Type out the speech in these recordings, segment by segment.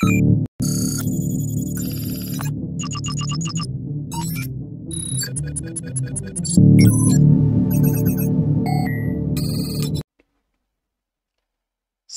Thank you.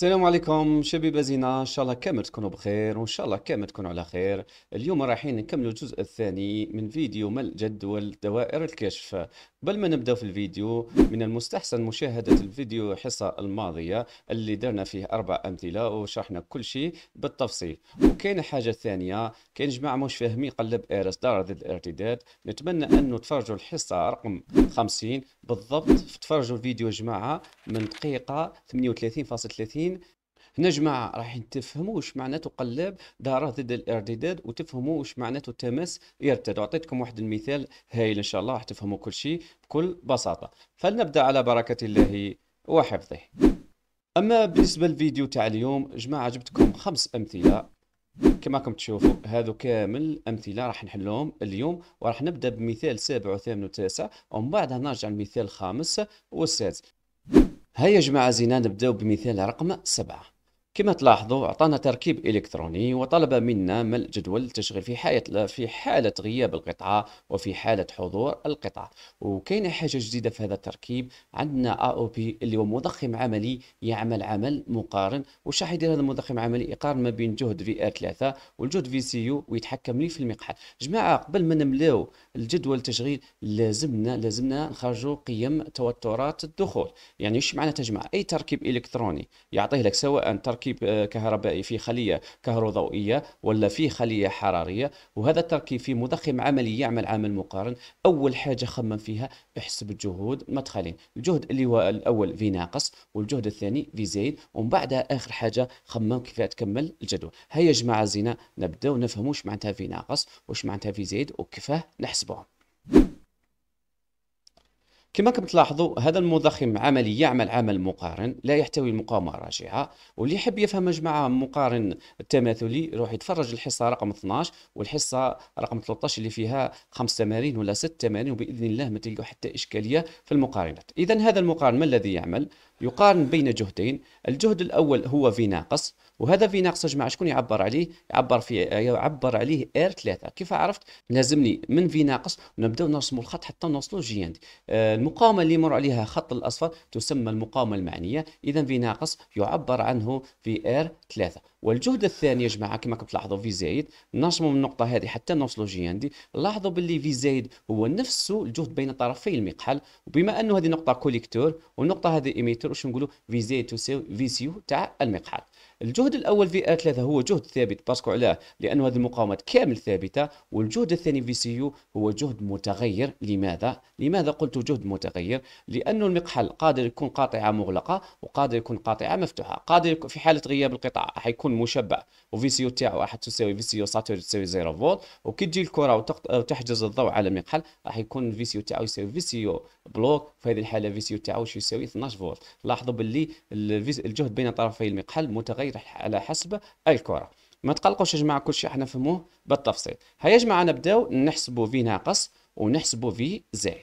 السلام عليكم شبيبة زينة إن شاء الله كامل تكونوا بخير وإن شاء الله كامل تكونوا على خير اليوم رايحين نكملوا الجزء الثاني من فيديو ملء جدول دوائر الكشف قبل ما نبدأ في الفيديو من المستحسن مشاهدة الفيديو الحصة الماضية اللي درنا فيه أربع أمثلة وشرحنا كل شيء بالتفصيل وكاين حاجة ثانية كاين جماعة مش فاهمين قلب إيرس دار ضد الارتداد نتمنى أنه تفرجوا الحصة رقم 50 بالضبط تفرجوا الفيديو جماعة من دقيقة 38.30 المسلمين هنا جماعة راح تفهموا واش معناته قلاب داره ضد الارتداد وتفهموا واش معناته تماس يرتد أعطيتكم واحد المثال هايل إن شاء الله راح تفهموا كل شيء بكل بساطة فلنبدأ على بركة الله وحفظه أما بالنسبة للفيديو تاع اليوم جماعة جبتكم خمس أمثلة كما راكم تشوفوا هذو كامل أمثلة راح نحلهم اليوم وراح نبدأ بمثال سابع وثامن وتاسع ومن بعدها نرجع للمثال الخامس والسادس هيا جماعه زينا نبداو بمثال رقم سبعه كما تلاحظوا أعطانا تركيب إلكتروني وطلب منا ملء جدول التشغيل في حالة في حالة غياب القطعة وفي حالة حضور القطعة وكاينة حاجة جديدة في هذا التركيب عندنا او بي اللي هو مضخم عملي يعمل عمل مقارن وش راح يدير هذا المضخم العملي يقارن ما بين جهد في ار 3 والجهد في سي يو ويتحكم لي في المقحل جماعة قبل ما نملاو الجدول التشغيل لازمنا لازمنا نخرجوا قيم توترات الدخول يعني ايش معناتها جماعة أي تركيب إلكتروني يعطيه لك سواء تركيب تركيب آه، كهربائي في خليه كهروضوئيه ولا في خليه حراريه وهذا التركيب في مضخم عملي يعمل عمل مقارن اول حاجه خمم فيها احسب الجهود مدخلين الجهد اللي هو الاول في ناقص والجهد الثاني في زيد ومن بعدها اخر حاجه خمم كيف تكمل الجدول هيا يا جماعه زينة نبداو نفهموا وش معناتها في ناقص وش معناتها في زيد وكيفاه نحسبهم كما كم تلاحظوا هذا المضخم عملي يعمل عمل مقارن لا يحتوي المقاومة الراجعة واللي يحب يفهم مجمع مقارن تماثلي يروح يتفرج الحصة رقم 12 والحصة رقم 13 اللي فيها خمس تمارين ولا ست تمارين وبإذن الله ما تلقوا حتى إشكالية في المقارنات إذا هذا المقارن ما الذي يعمل يقارن بين جهدين الجهد الأول هو في ناقص وهذا في ناقص يا جماعه شكون يعبر عليه يعبر في يعبر عليه ار 3 كيف عرفت لازمني من في ناقص ونبداو نرسموا الخط حتى نوصلوا جي آه، المقاومه اللي يمر عليها خط الاصفر تسمى المقاومه المعنيه اذا في ناقص يعبر عنه في ار 3 والجهد الثاني يا جماعه كما كتلاحظوا في زايد نجموا من النقطه هذه حتى نوصلوا جي ان دي لاحظوا باللي في زايد هو نفسه الجهد بين طرفي المقحل وبما انه هذه نقطه كوليكتور والنقطه هذه ايميتور واش نقولوا في زايد تساوي في سيو تاع المقحل الجهد الاول في ار 3 هو جهد ثابت باسكو علاه لانه هذه المقاومات كامل ثابته والجهد الثاني في سي يو هو جهد متغير لماذا لماذا قلت جهد متغير لانه المقحل قادر يكون قاطعه مغلقه وقادر يكون قاطعه مفتوحه قادر يكون في حاله غياب القطع حيكون مشبع وفي سي يو تاعو راح تساوي في سي يو ساتور تساوي 0 فولت وكي تجي الكره وتحجز الضوء على المقحل راح يكون في سي يو تاعو يساوي في سي يو بلوك في هذه الحاله في سي تاعو واش يساوي 12 فولت لاحظوا باللي الجهد بين طرفي المقحل متغير على حسب الكره ما تقلقوش يا جماعه كلشي احنا فهموه بالتفصيل هيا يا جماعه نبداو نحسبوا في ناقص ونحسبوا في زائد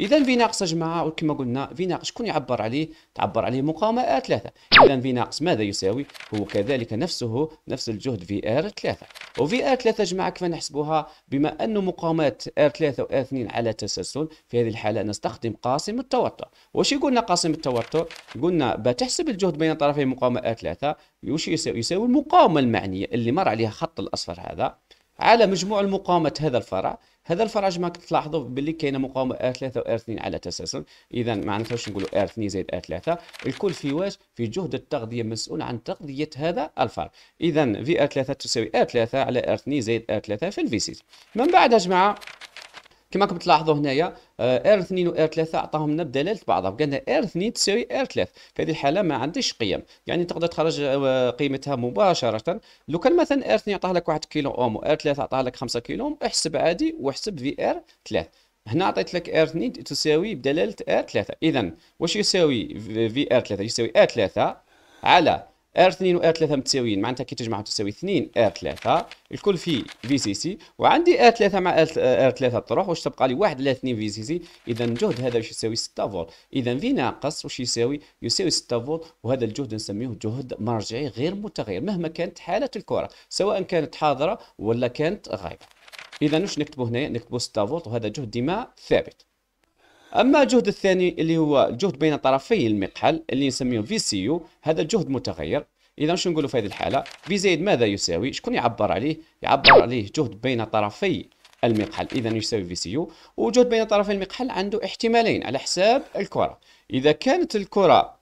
اذا في ناقص يا جماعه وكما قلنا في ناقص شكون يعبر عليه تعبر عليه مقاومه ثلاثه اذا في ناقص ماذا يساوي هو كذلك نفسه نفس الجهد في ار 3 وفي ار 3 يا جماعه كيف نحسبوها بما انه مقاومات ار 3 وار 2 على تسلسل في هذه الحاله نستخدم قاسم التوتر واش قلنا قاسم التوتر قلنا بتحسب الجهد بين طرفي مقاومه ار 3 يساوي يساوي المقاومه المعنيه اللي مر عليها خط الاصفر هذا على مجموع المقاومه هذا الفرع هذا الفرع كما تلاحظوا باللي كاينه مقاومه ار 3 و ار 2 على تسلسل اذا ما عرفناش نقولوا ار 2 زائد ار 3 الكل في واش في جهد التغذيه مسؤول عن تغذيه هذا الفرع اذا في ار 3 تساوي ار 3 على ار 2 زائد ار 3 في الفي 6 من بعد يا جماعه كما راكم تلاحظوا هنايا ار آه، 2 و ار 3 عطاهم لنا بدلاله بعضها وقال لنا ار 2 تساوي ار 3 في هذه الحاله ما عنديش قيم يعني تقدر تخرج آه، قيمتها مباشره لو كان مثلا ار 2 عطاه لك 1 كيلو اوم و ار 3 عطاه لك 5 كيلو اوم احسب عادي واحسب في ار 3 هنا عطيت لك ار 2 تساوي بدلاله ار 3 اذا واش يساوي في ار 3 يساوي ار 3 على ار 2 وار 3 متساويين معناتها كي تجمعهم تساوي 2 ار 3 الكل في في سي سي وعندي ار 3 مع ار 3 تروح واش تبقى لي 1 على 2 في سي سي اذا الجهد هذا واش يساوي 6 فولت اذا في ناقص واش يساوي يساوي 6 فولت وهذا الجهد نسميه جهد مرجعي غير متغير مهما كانت حاله الكره سواء كانت حاضره ولا كانت غايبه اذا واش نكتبوا هنا نكتبوا 6 فولت وهذا جهد ديما ثابت اما الجهد الثاني اللي هو الجهد بين طرفي المقحل اللي نسميه في سي يو هذا جهد متغير اذا شنو نقولوا في هذه الحاله في زائد ماذا يساوي شكون يعبر عليه يعبر عليه جهد بين طرفي المقحل اذا يساوي في سي يو وجهد بين طرفي المقحل عنده احتمالين على حساب الكره اذا كانت الكره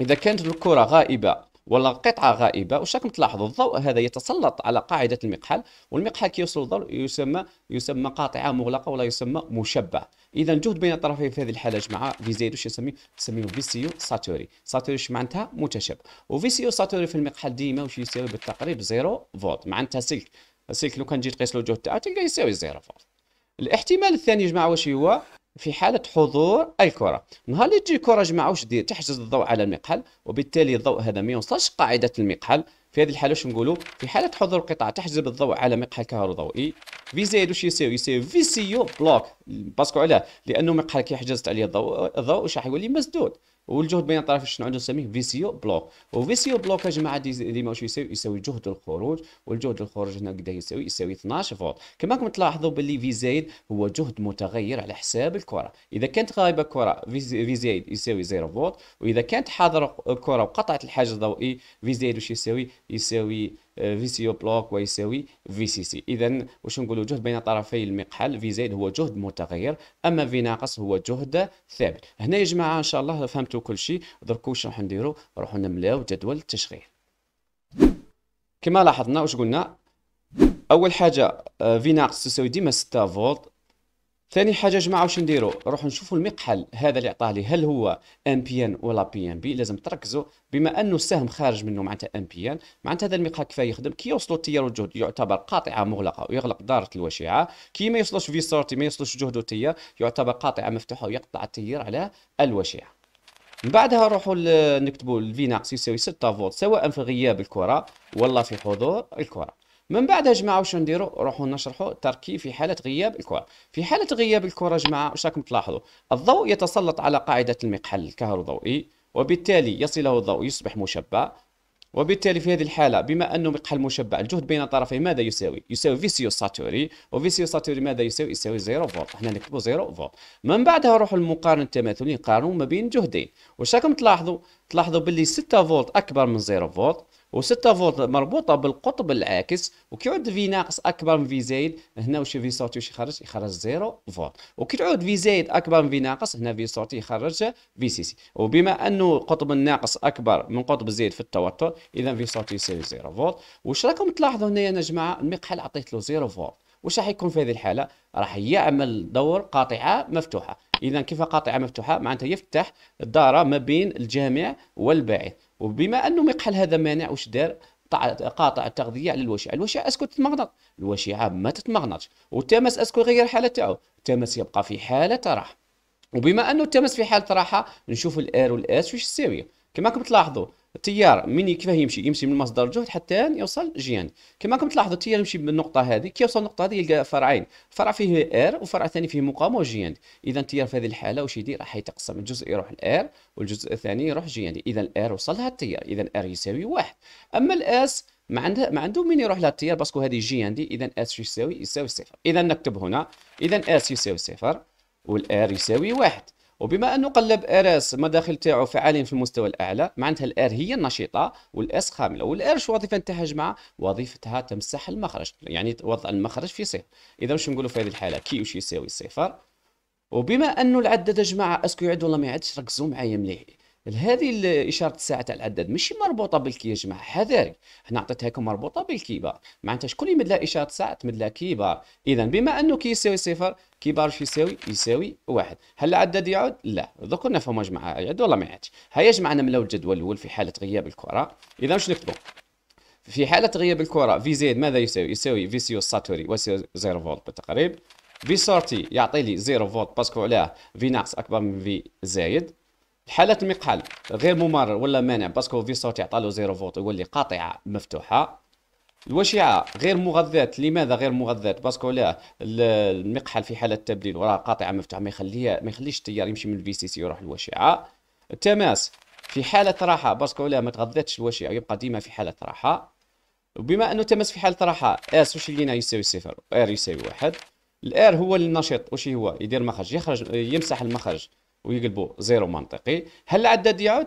اذا كانت الكره غائبه ولا قطعه غائبه واش راكم تلاحظوا الضوء هذا يتسلط على قاعده المقحل والمقحل كي يوصل الضوء يسمى يسمى قاطعه مغلقه ولا يسمى مشبع اذا جهد بين الطرفين في هذه الحاله جماعه زيد واش يسميه يسميه فيسيو ساتوري ساتوري واش معناتها متشبع وفيسيو ساتوري في المقحل ديما واش يساوي بالتقريب زيرو فولت معناتها سلك سلك لو كان تجي تقيس له الجهد تاعو تلقى يساوي زيرو فولت الاحتمال الثاني يا جماعه واش هو في حالة حضور الكرة نهار اللي تجي الكرة جماعة واش دير تحجز الضوء على المقحل وبالتالي الضوء هذا ما يوصلش قاعدة المقحل في هذه الحالة واش نقولوا في حالة حضور القطعة تحجز الضوء على مقحل كهروضوئي في زائد واش يساوي يساوي في سي يو بلوك باسكو علاه لأنه مقحل كيحجزت عليه الضوء الضوء واش راح يولي مسدود والجهد بين الطرفين شنو عندنا نسميه فيسيو بلوك وفيسيو بلوك يا جماعه ديما واش يساوي يساوي جهد الخروج والجهد الخروج هنا قد يساوي يساوي 12 فولت كما راكم تلاحظوا باللي في زائد هو جهد متغير على حساب الكره اذا كانت غايبه كره في زائد يساوي 0 فولت واذا كانت حاضره الكره وقطعت الحاجز الضوئي في زائد واش يساوي يساوي في سي او بلوك ويساوي في سي سي اذا واش نقولوا جهد بين طرفي المقحل في زائد هو جهد متغير اما في ناقص هو جهد ثابت هنا يا جماعه ان شاء الله فهمتوا كل شيء درك واش راح نديروا نروحوا نملاو جدول التشغيل كما لاحظنا واش قلنا اول حاجه آه، في ناقص تساوي ديما 6 فولت ثاني حاجه جماعه واش نديروا نروحوا نشوفوا المقحل هذا اللي عطاه لي هل هو ام بي ان ولا بي ام بي لازم تركزوا بما انه السهم خارج منه معناتها ام بي ان معناتها هذا المقحل كفايه يخدم كي يوصلوا التيار والجهد يعتبر قاطعه مغلقه ويغلق داره الوشيعه كي ما يوصلوش في سورتي ما يوصلوش جهد التيار يعتبر قاطعه مفتوحه ويقطع التيار على الوشيعه من بعدها نروحوا نكتبوا الفي ناقص يساوي 6 فولت سواء في غياب الكره ولا في حضور الكره من بعدها جماعه واش نديروا نروحوا نشرحوا تركيب في حاله غياب الكره في حاله غياب الكره جماعه واش راكم تلاحظوا الضوء يتسلط على قاعده المقحل الكهربائي وبالتالي يصله الضوء يصبح مشبع وبالتالي في هذه الحالة بما أنه مقحل مشبع الجهد بين طرفي ماذا يساوي؟ يساوي فيسيو ساتوري وفيسيو ساتوري ماذا يساوي؟ يساوي 0 فولت احنا نكتبوا 0 فولت من بعدها نروحوا للمقارنة التماثلية نقارنوا ما بين جهدين واش راكم تلاحظوا؟ تلاحظوا باللي 6 فولت أكبر من 0 فولت و6 فولت مربوطه بالقطب العاكس وكي يعود في ناقص اكبر من في زايد هنا واش في سورتي واش يخرج يخرج 0 فولت وكي تعود في زايد اكبر من في ناقص هنا في سورتي يخرج في سيسي وبما انه قطب الناقص اكبر من قطب الزايد في التوتر اذا في سورتي يساوي 0 فولت واش راكم تلاحظوا هنا يا جماعه المقحل عطيت له 0 فولت واش راح يكون في هذه الحاله راح يعمل دور قاطعه مفتوحه اذا كيف قاطعه مفتوحه معناتها يفتح الداره ما بين الجامع والباعث وبما انه مقحل هذا مانع واش دار قاطع التغذيه على الوشيعه، الوشيعه اسكو تتمغنط، الوشيعه ما تتمغنطش، والتمس اسكو يغير الحاله تاعو، التمس يبقى في حاله راحه. وبما انه التمس في حاله راحه نشوف الار والاس واش الساويه، كما راكم تلاحظوا التيار من كيفاه يمشي يمشي من مصدر الجهد حتى يوصل جيان كما راكم تلاحظوا التيار يمشي من النقطه هذه كي يوصل النقطه هذه يلقى فرعين فرع فيه ار وفرع ثاني فيه مقاومه وجيان اذا التيار في هذه الحاله واش يدير راح يتقسم الجزء يروح الار والجزء الثاني يروح جيان اذا الار لها التيار اذا ار يساوي واحد اما الاس ما عنده ما عنده مين يروح لها التيار باسكو هذه جي عندي اذا اس يساوي يساوي صفر اذا نكتب هنا اذا اس يساوي صفر والار يساوي واحد وبما انه قلب ار اس المداخل تاعو فعالين في المستوى الاعلى معناتها الار هي النشيطه والاس خامله والار شو وظيفه تاعها جماعه وظيفتها تمسح المخرج يعني وضع المخرج في صفر اذا واش نقولوا في هذه الحاله كي واش يساوي صفر وبما انه العدد يا جماعه اسكو يعد ولا ما يعدش ركزوا معايا مليح هذه الاشاره الساعه تاع العداد ماشي مربوطه بالكي يا جماعه حذاري هنا لكم مربوطه بالكيبار معناتها شكون يمد لها اشاره الساعه تمد لها كيبار اذا بما انه كي يساوي صفر كيبار شو يساوي يساوي واحد هل العداد يعود لا دوك نفهموا يا جماعه يعود ولا ما يعادش هيا يا جماعه نملاو الجدول الاول في حاله غياب الكره اذا واش نكتبوا في حالة غياب الكرة في زائد ماذا يساوي؟ يساوي في سي ساتوري و زيرو فولت بالتقريب في سورتي يعطي لي زيرو فولت باسكو علاه في ناقص أكبر من في زايد حالات المقحل غير ممرر ولا مانع باسكو في صوت يعطى له زيرو فوت يولي قاطعه مفتوحه الوشعه غير مغذات لماذا غير مغذات باسكو لا المقحل في حاله تبديل وراه قاطعه مفتوحه ما يخليها ما يخليش التيار يمشي من الفي سي سي يروح للوشعه التماس في حاله راحه باسكو لا ما تغذاتش الوشعه يبقى ديما في حاله راحه وبما انه تماس في حاله راحه اس واش لينا يساوي صفر ار يساوي واحد الار هو النشط واش هو يدير مخرج يخرج يمسح المخرج ويقلبوا زيرو منطقي هل العداد يعود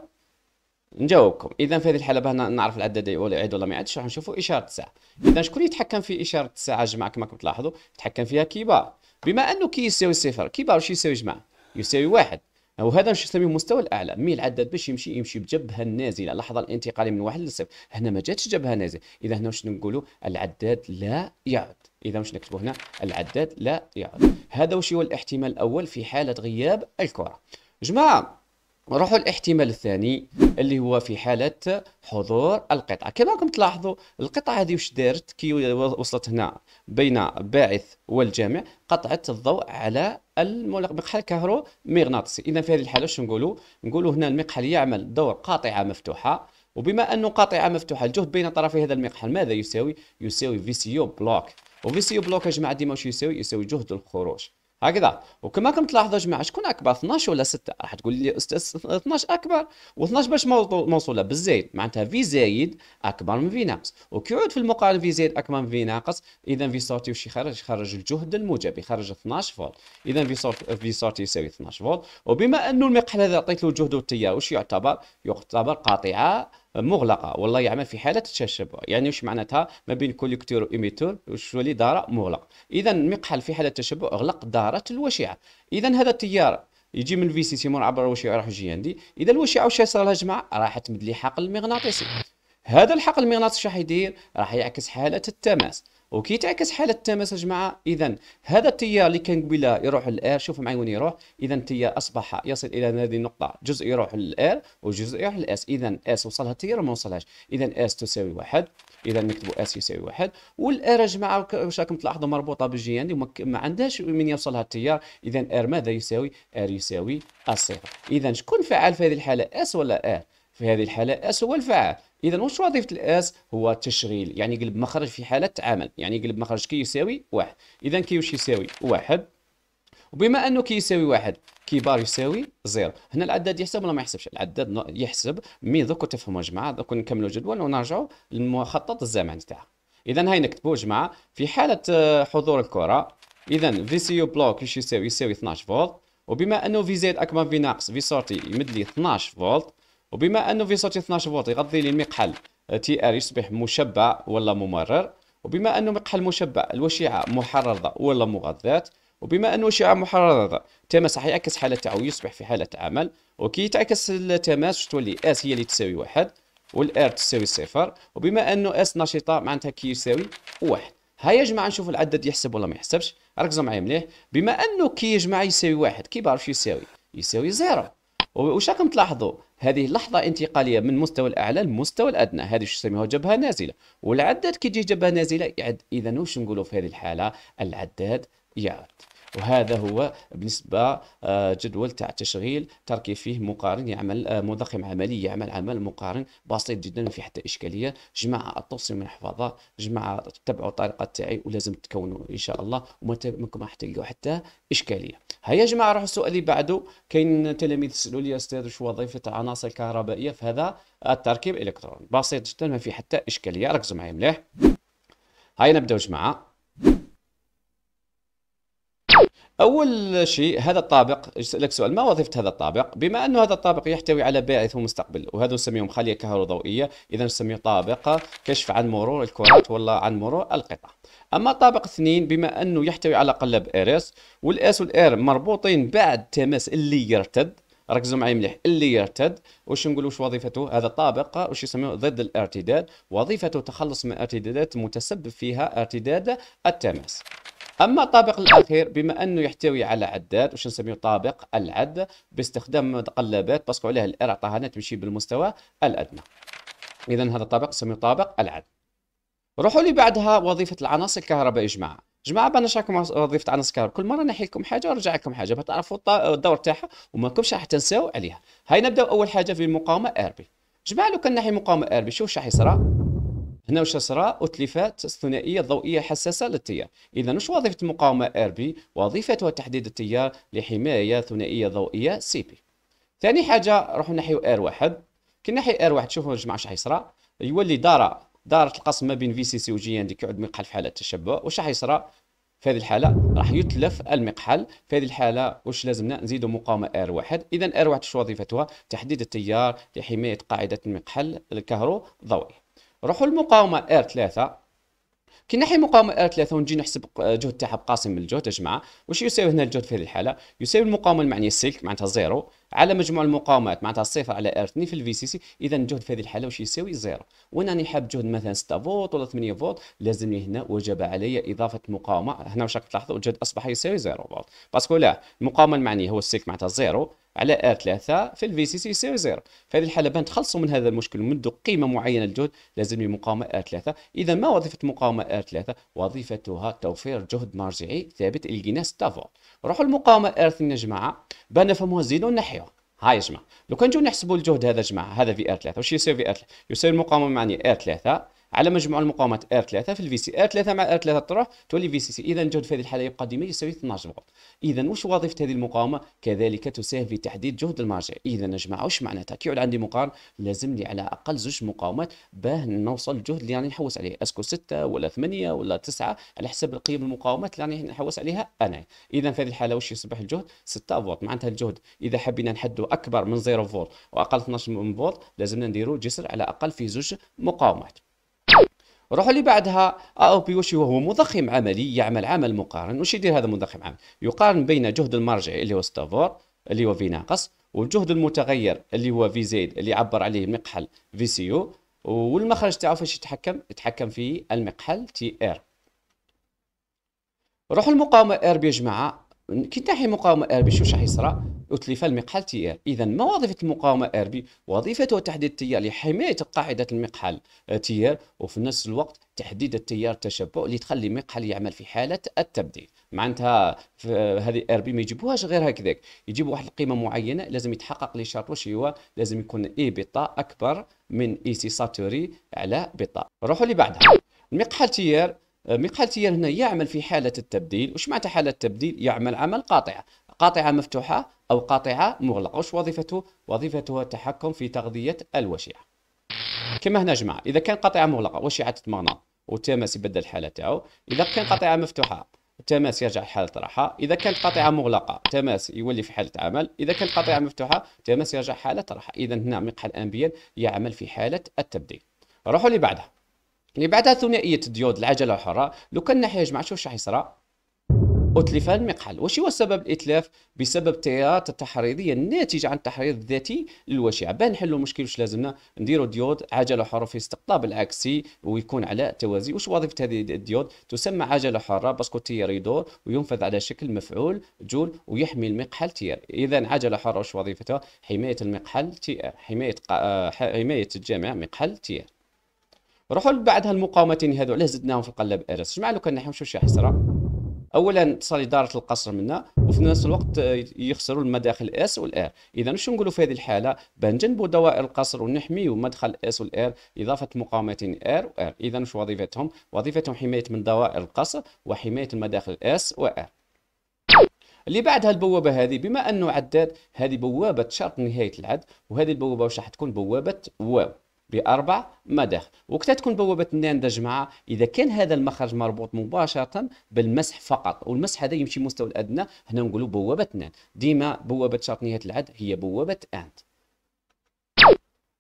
نجاوبكم اذا في هذه الحاله باه نعرف العداد يعود ولا ما يعودش راح نشوفوا اشاره الساعه اذا شكون يتحكم في اشاره الساعه جماعه كما كنت تلاحظوا يتحكم فيها كبار بما انه كي يساوي صفر كبار واش يساوي جماعه يساوي واحد وهذا باش نسميه المستوى الاعلى مي العداد باش يمشي يمشي بجبهه نازله لحظه الانتقال من واحد لصفر هنا ما جاتش جبهه نازله اذا هنا واش نقولوا العداد لا يعد اذا واش نكتبوا هنا العداد لا يعد هذا واش هو الاحتمال الاول في حاله غياب الكره جماعه نروحوا الاحتمال الثاني اللي هو في حاله حضور القطعه كما راكم تلاحظوا القطعه هذه واش دارت كي وصلت هنا بين باعث والجامع قطعت الضوء على المقحل كهرومغناطيسي اذا في هذه الحاله واش نقولوا نقولوا هنا المقحل يعمل دور قاطعه مفتوحه وبما انه قاطعه مفتوحه الجهد بين طرفي هذا المقحل ماذا يساوي يساوي فيسيو بلوك وفيسيو بلوك يا جماعه ديما واش يساوي يساوي جهد الخروج هكذا وكما كنت تلاحظوا يا جماعه شكون اكبر 12 ولا 6 راح تقول لي استاذ 12 اكبر و12 باش موصوله بالزايد معناتها في زايد اكبر من في ناقص وكيعود في المقارنه في زايد اكبر من في ناقص اذا في صوتي واش يخرج يخرج الجهد الموجب يخرج 12 فولت اذا في صوت في صوتي يساوي 12 فولت وبما انه المقحل هذا عطيت له الجهد والتيار واش يعتبر يعتبر قاطعه مغلقه والله يعمل يعني في حاله التشبع يعني واش معناتها ما بين كوليكتور وإيميتور واش ولي دار مغلق اذا المقحل في حاله التشبع اغلق داره الوشعه اذا هذا التيار يجي من سي سيمون عبر الوشعه يروح يجي عندي اذا الوشعه واش صار لها جماعه راح تمد لي حقل مغناطيسي هذا الحقل المغناطيسي راح يدير راح يعكس حاله التماس وكيتعكس حاله التماسج مع اذا هذا التيار اللي كان قبيله يروح للار شوفوا معي وين يروح اذا التيار اصبح يصل الى هذه النقطه جزء يروح للار وجزء يروح للاس اذا اس وصلها التيار وما وصلهاش اذا اس تساوي واحد اذا نكتبوا اس يساوي واحد والار يا جماعه واش راكم تلاحظوا مربوطه بالجي ان وما عندهاش من يوصلها التيار اذا ار ماذا يساوي ار يساوي الصفر اذا شكون فعال في هذه الحاله اس ولا ار في هذه الحالة اس هو الفعال إذا واش وظيفة الأس هو التشغيل يعني قلب مخرج في حالة عمل يعني قلب مخرج كي يساوي واحد إذا كي واش يساوي واحد وبما أنه كي يساوي واحد كبار يساوي زيرو هنا العداد يحسب ولا ما يحسبش العداد يحسب مي دوك تفهموا يا جماعة دوك نكملوا الجدول ونرجعوا للمخطط الزمني تاعها إذا هاي نكتبوا جماعة في حالة آه، حضور الكرة إذا في سي يو بلوك واش يساوي يساوي 12 فولت وبما أنه في زائد أكبر في ناقص في سورتي يمد لي 12 فولت وبما أنه فيسوتي 12 فولت يغذي لي المقحل آه، تي ار يصبح مشبع ولا ممرر وبما أنه مقحل مشبع الوشيعة محررة ولا مغذات وبما أن وشيعة محررة تماس راح يعكس حالة تعويض يصبح في حالة عمل وكي تعكس التماس تولي اس هي اللي تساوي واحد والار تساوي صفر وبما انه اس نشطه معناتها كي يساوي واحد هيا يا جماعه نشوف العدد يحسب ولا ما يحسبش ركزوا معايا مليح بما انه كي يا جماعه يساوي واحد كي بعرف يساوي يساوي زيرو وش راكم تلاحظوا هذه لحظة انتقالية من مستوى الأعلى للمستوى الأدنى هذه شو نسميها جبهة نازلة والعداد كي يجي جبهة نازلة يعد إذا واش نقولوا في هذه الحالة العداد يعد وهذا هو بالنسبة آه، جدول تاع التشغيل تركي فيه مقارن يعمل آه، مضخم عملي يعمل عمل مقارن بسيط جدا ما حتى إشكالية جماعة التوصيل من المحفظة جماعة تبعوا الطريقة تاعي ولازم تكونوا إن شاء الله وما راح تلقوا حتى إشكالية هيا يا جماعة روحوا السؤال اللي بعده كاين تلاميذ يسالوا لي أستاذ شو وظيفة العناصر الكهربائية في هذا التركيب الإلكتروني بسيط جدا ما في حتى إشكالية ركزوا معايا مليح هيا نبداو جماعة أول شيء هذا الطابق لك سؤال ما وظيفة هذا الطابق؟ بما أنه هذا الطابق يحتوي على باعث ومستقبل وهذا نسميهم خلية كهروضوئية إذا نسميه طابق كشف عن مرور الكرات ولا عن مرور القطع أما طابق اثنين بما أنه يحتوي على قلب إيرس والإس والإير مربوطين بعد تماس اللي يرتد ركزوا معي مليح اللي يرتد واش نقولوا واش وظيفته هذا الطابق واش يسموه ضد الارتداد وظيفته تخلص من ارتدادات متسبب فيها ارتداد التماس اما الطابق الاخير بما انه يحتوي على عداد واش نسميه طابق العد باستخدام قلابات باسكو عليه الار عطاها تمشي بالمستوى الادنى اذا هذا الطابق نسميه طابق العد روحوا لي بعدها وظيفه العناصر الكهربائيه جماعه جماعه بانا نشرحكم وظيفه عناصر الكهرباء كل مره نحي لكم حاجه ونرجع لكم حاجه تعرفوا الدور تاعها وما راح راح تنساو عليها هاي نبداو اول حاجه في المقاومه ار بي جماعه لو كان نحي مقاومه ار بي شوف شحال يصرى هنا واش صرا اتلفات الثنائيه الضوئيه حساسه للتيار اذا واش وظيفه المقاومه ار بي وظيفتها تحديد التيار لحمايه ثنائيه ضوئيه سي بي ثاني حاجه نروحوا نحيو ار واحد كي نحي ار واحد شوفوا يا جماعه واش حيصرى يولي دار دارة القسم ما بين في سي سي وجي ان ديك يعود مقحل في حاله التشبع واش حيصرى في هذه الحالة راح يتلف المقحل في هذه الحالة واش لازمنا نزيدوا مقاومة ار واحد إذا ار واحد شو وظيفتها تحديد التيار لحماية قاعدة المقحل ضوئي روحوا للمقاومه ار 3 كي نحي مقاومه ار 3 ونجي نحسب جهد تاعها بقاسم من الجهد يا جماعه واش يساوي هنا الجهد في هذه الحاله يساوي المقاومه المعنيه السلك معناتها زيرو على مجموع المقاومات معناتها صفر على ار 2 في الفي سي سي اذا الجهد في هذه الحاله واش يساوي زيرو وانا راني حاب جهد مثلا 6 فولت ولا 8 فولت لازمني هنا وجب علي اضافه مقاومه هنا واش راك تلاحظوا الجهد اصبح يساوي زيرو فولت باسكو لا المقاومه المعنيه هو السلك معناتها زيرو على ار 3 في الفي سي سي يصير زيرو في هذه الحاله بان تخلصوا من هذا المشكل منذ قيمه معينه للجهد لازم مقاومه ار 3 اذا ما وظيفه مقاومه ار 3 وظيفتها توفير جهد مرجعي ثابت الجيناس تافو روحوا المقاومه ار 2 يا جماعه بان نفهموها زيدوا نحيوها ها يا جماعه لو كان نجيو نحسبوا الجهد هذا يا جماعه هذا في ار 3 واش يصير في ار 3 يصير المقاومه معني ار 3 على مجموع المقاومات R3 في الفي سي R3 مع R3 الطرح تولي في سي سي اذا الجهد في هذه الحاله يبقى ديما يساوي 12 فولت اذا واش وظيفه هذه المقاومه كذلك تساهم في تحديد جهد المرجع اذا يا جماعه واش معناتها كي يعود عندي مقارن لازم لي على اقل زوج مقاومات باه نوصل الجهد اللي راني نحوس عليه اسكو 6 ولا 8 ولا 9 على حسب القيم المقاومات اللي راني نحوس عليها انا اذا في هذه الحاله واش يصبح الجهد 6 فولت معناتها الجهد اذا حبينا نحدو اكبر من 0 فولت واقل 12 فولت لازمنا نديرو جسر على الاقل في زوج مقاومات روحوا لي بعدها آه، او بي وش هو مضخم عملي يعمل عمل مقارن وش يدير هذا المضخم عملي يقارن بين جهد المرجعي اللي هو ستافور اللي هو في ناقص والجهد المتغير اللي هو في زيد اللي عبر عليه المقحل في سي او والمخرج تاعو فاش يتحكم يتحكم في المقحل تي ار روحوا المقاومه ار بي جماعه كي تنحي مقاومه ار بي شو راح يصرى أتلف المقحل تي ار إذا ما وظيفة المقاومة ار بي وظيفتها تحديد التيار لحماية قاعدة المقحل آه، تي ار وفي نفس الوقت تحديد التيار التشبع اللي تخلي المقحل يعمل في حالة التبديل معناتها هذه ار بي ما يجيبوهاش غير هكذاك يجيبوا واحد القيمة معينة لازم يتحقق لي شرط واش هو لازم يكون اي بيتا أكبر من اي سي ساتوري على بيتا نروحوا اللي بعدها المقحل تيار آه، مقحل تيار هنا يعمل في حالة التبديل وش معناتها حالة التبديل يعمل عمل قاطع قاطعة مفتوحة أو قاطعة مغلقة وش وظيفته؟ وظيفته التحكم في تغذية الوشيعة كما هنا جماعة إذا كان قاطعة مغلقة وشيعة تتمغنى والتماس يبدل الحالة تاعو إذا كان قاطعة مفتوحة التماس يرجع لحالة راحة إذا كانت قاطعة مغلقة تماس يولي في حالة عمل إذا كانت قاطعة مفتوحة تماس يرجع حالة راحة إذا هنا مقحى الأنبياء يعمل في حالة التبديل روحوا اللي بعدها اللي بعدها ثنائية الديود العجلة الحرة لو كان ناحية جماعة شوف شحال يصرى أتلف المقحل وش هو سبب الإتلاف بسبب التيارات التحريضية الناتجة عن التحريض الذاتي للوشيعه باه نحلوا المشكل واش لازمنا نديروا ديود عجلة حرة في استقطاب العكسي ويكون على توازي واش وظيفة هذه الديود تسمى عجلة حرة باسكو التيار يدور وينفذ على شكل مفعول جول ويحمي المقحل تيار إذا عجلة حرة واش وظيفتها حماية المقحل تيار حماية آه، حماية الجامع مقحل تيار روحوا بعدها المقاومتين هذو علاه زدناهم في القلب ارس شمع لو كان نحوشوا شي حسره اولا تصل اداره القصر منا وفي نفس الوقت آه، يخسروا المداخل اس والار اذا واش نقولوا في هذه الحاله بنجنبوا دوائر القصر ونحميوا مدخل اس والار اضافه مقاومتين ار وار اذا واش وظيفتهم وظيفتهم حمايه من دوائر القصر وحمايه المداخل اس وار اللي بعدها البوابه هذه بما انه عداد هذه بوابه شرط نهايه العد وهذه البوابه واش راح تكون بوابه واو باربع مداخل وقتها تكون بوابه الناندا جماعه اذا كان هذا المخرج مربوط مباشره بالمسح فقط والمسح هذا يمشي مستوى الادنى هنا نقولوا بوابه نان ديما بوابه شرط نهايه العد هي بوابه انت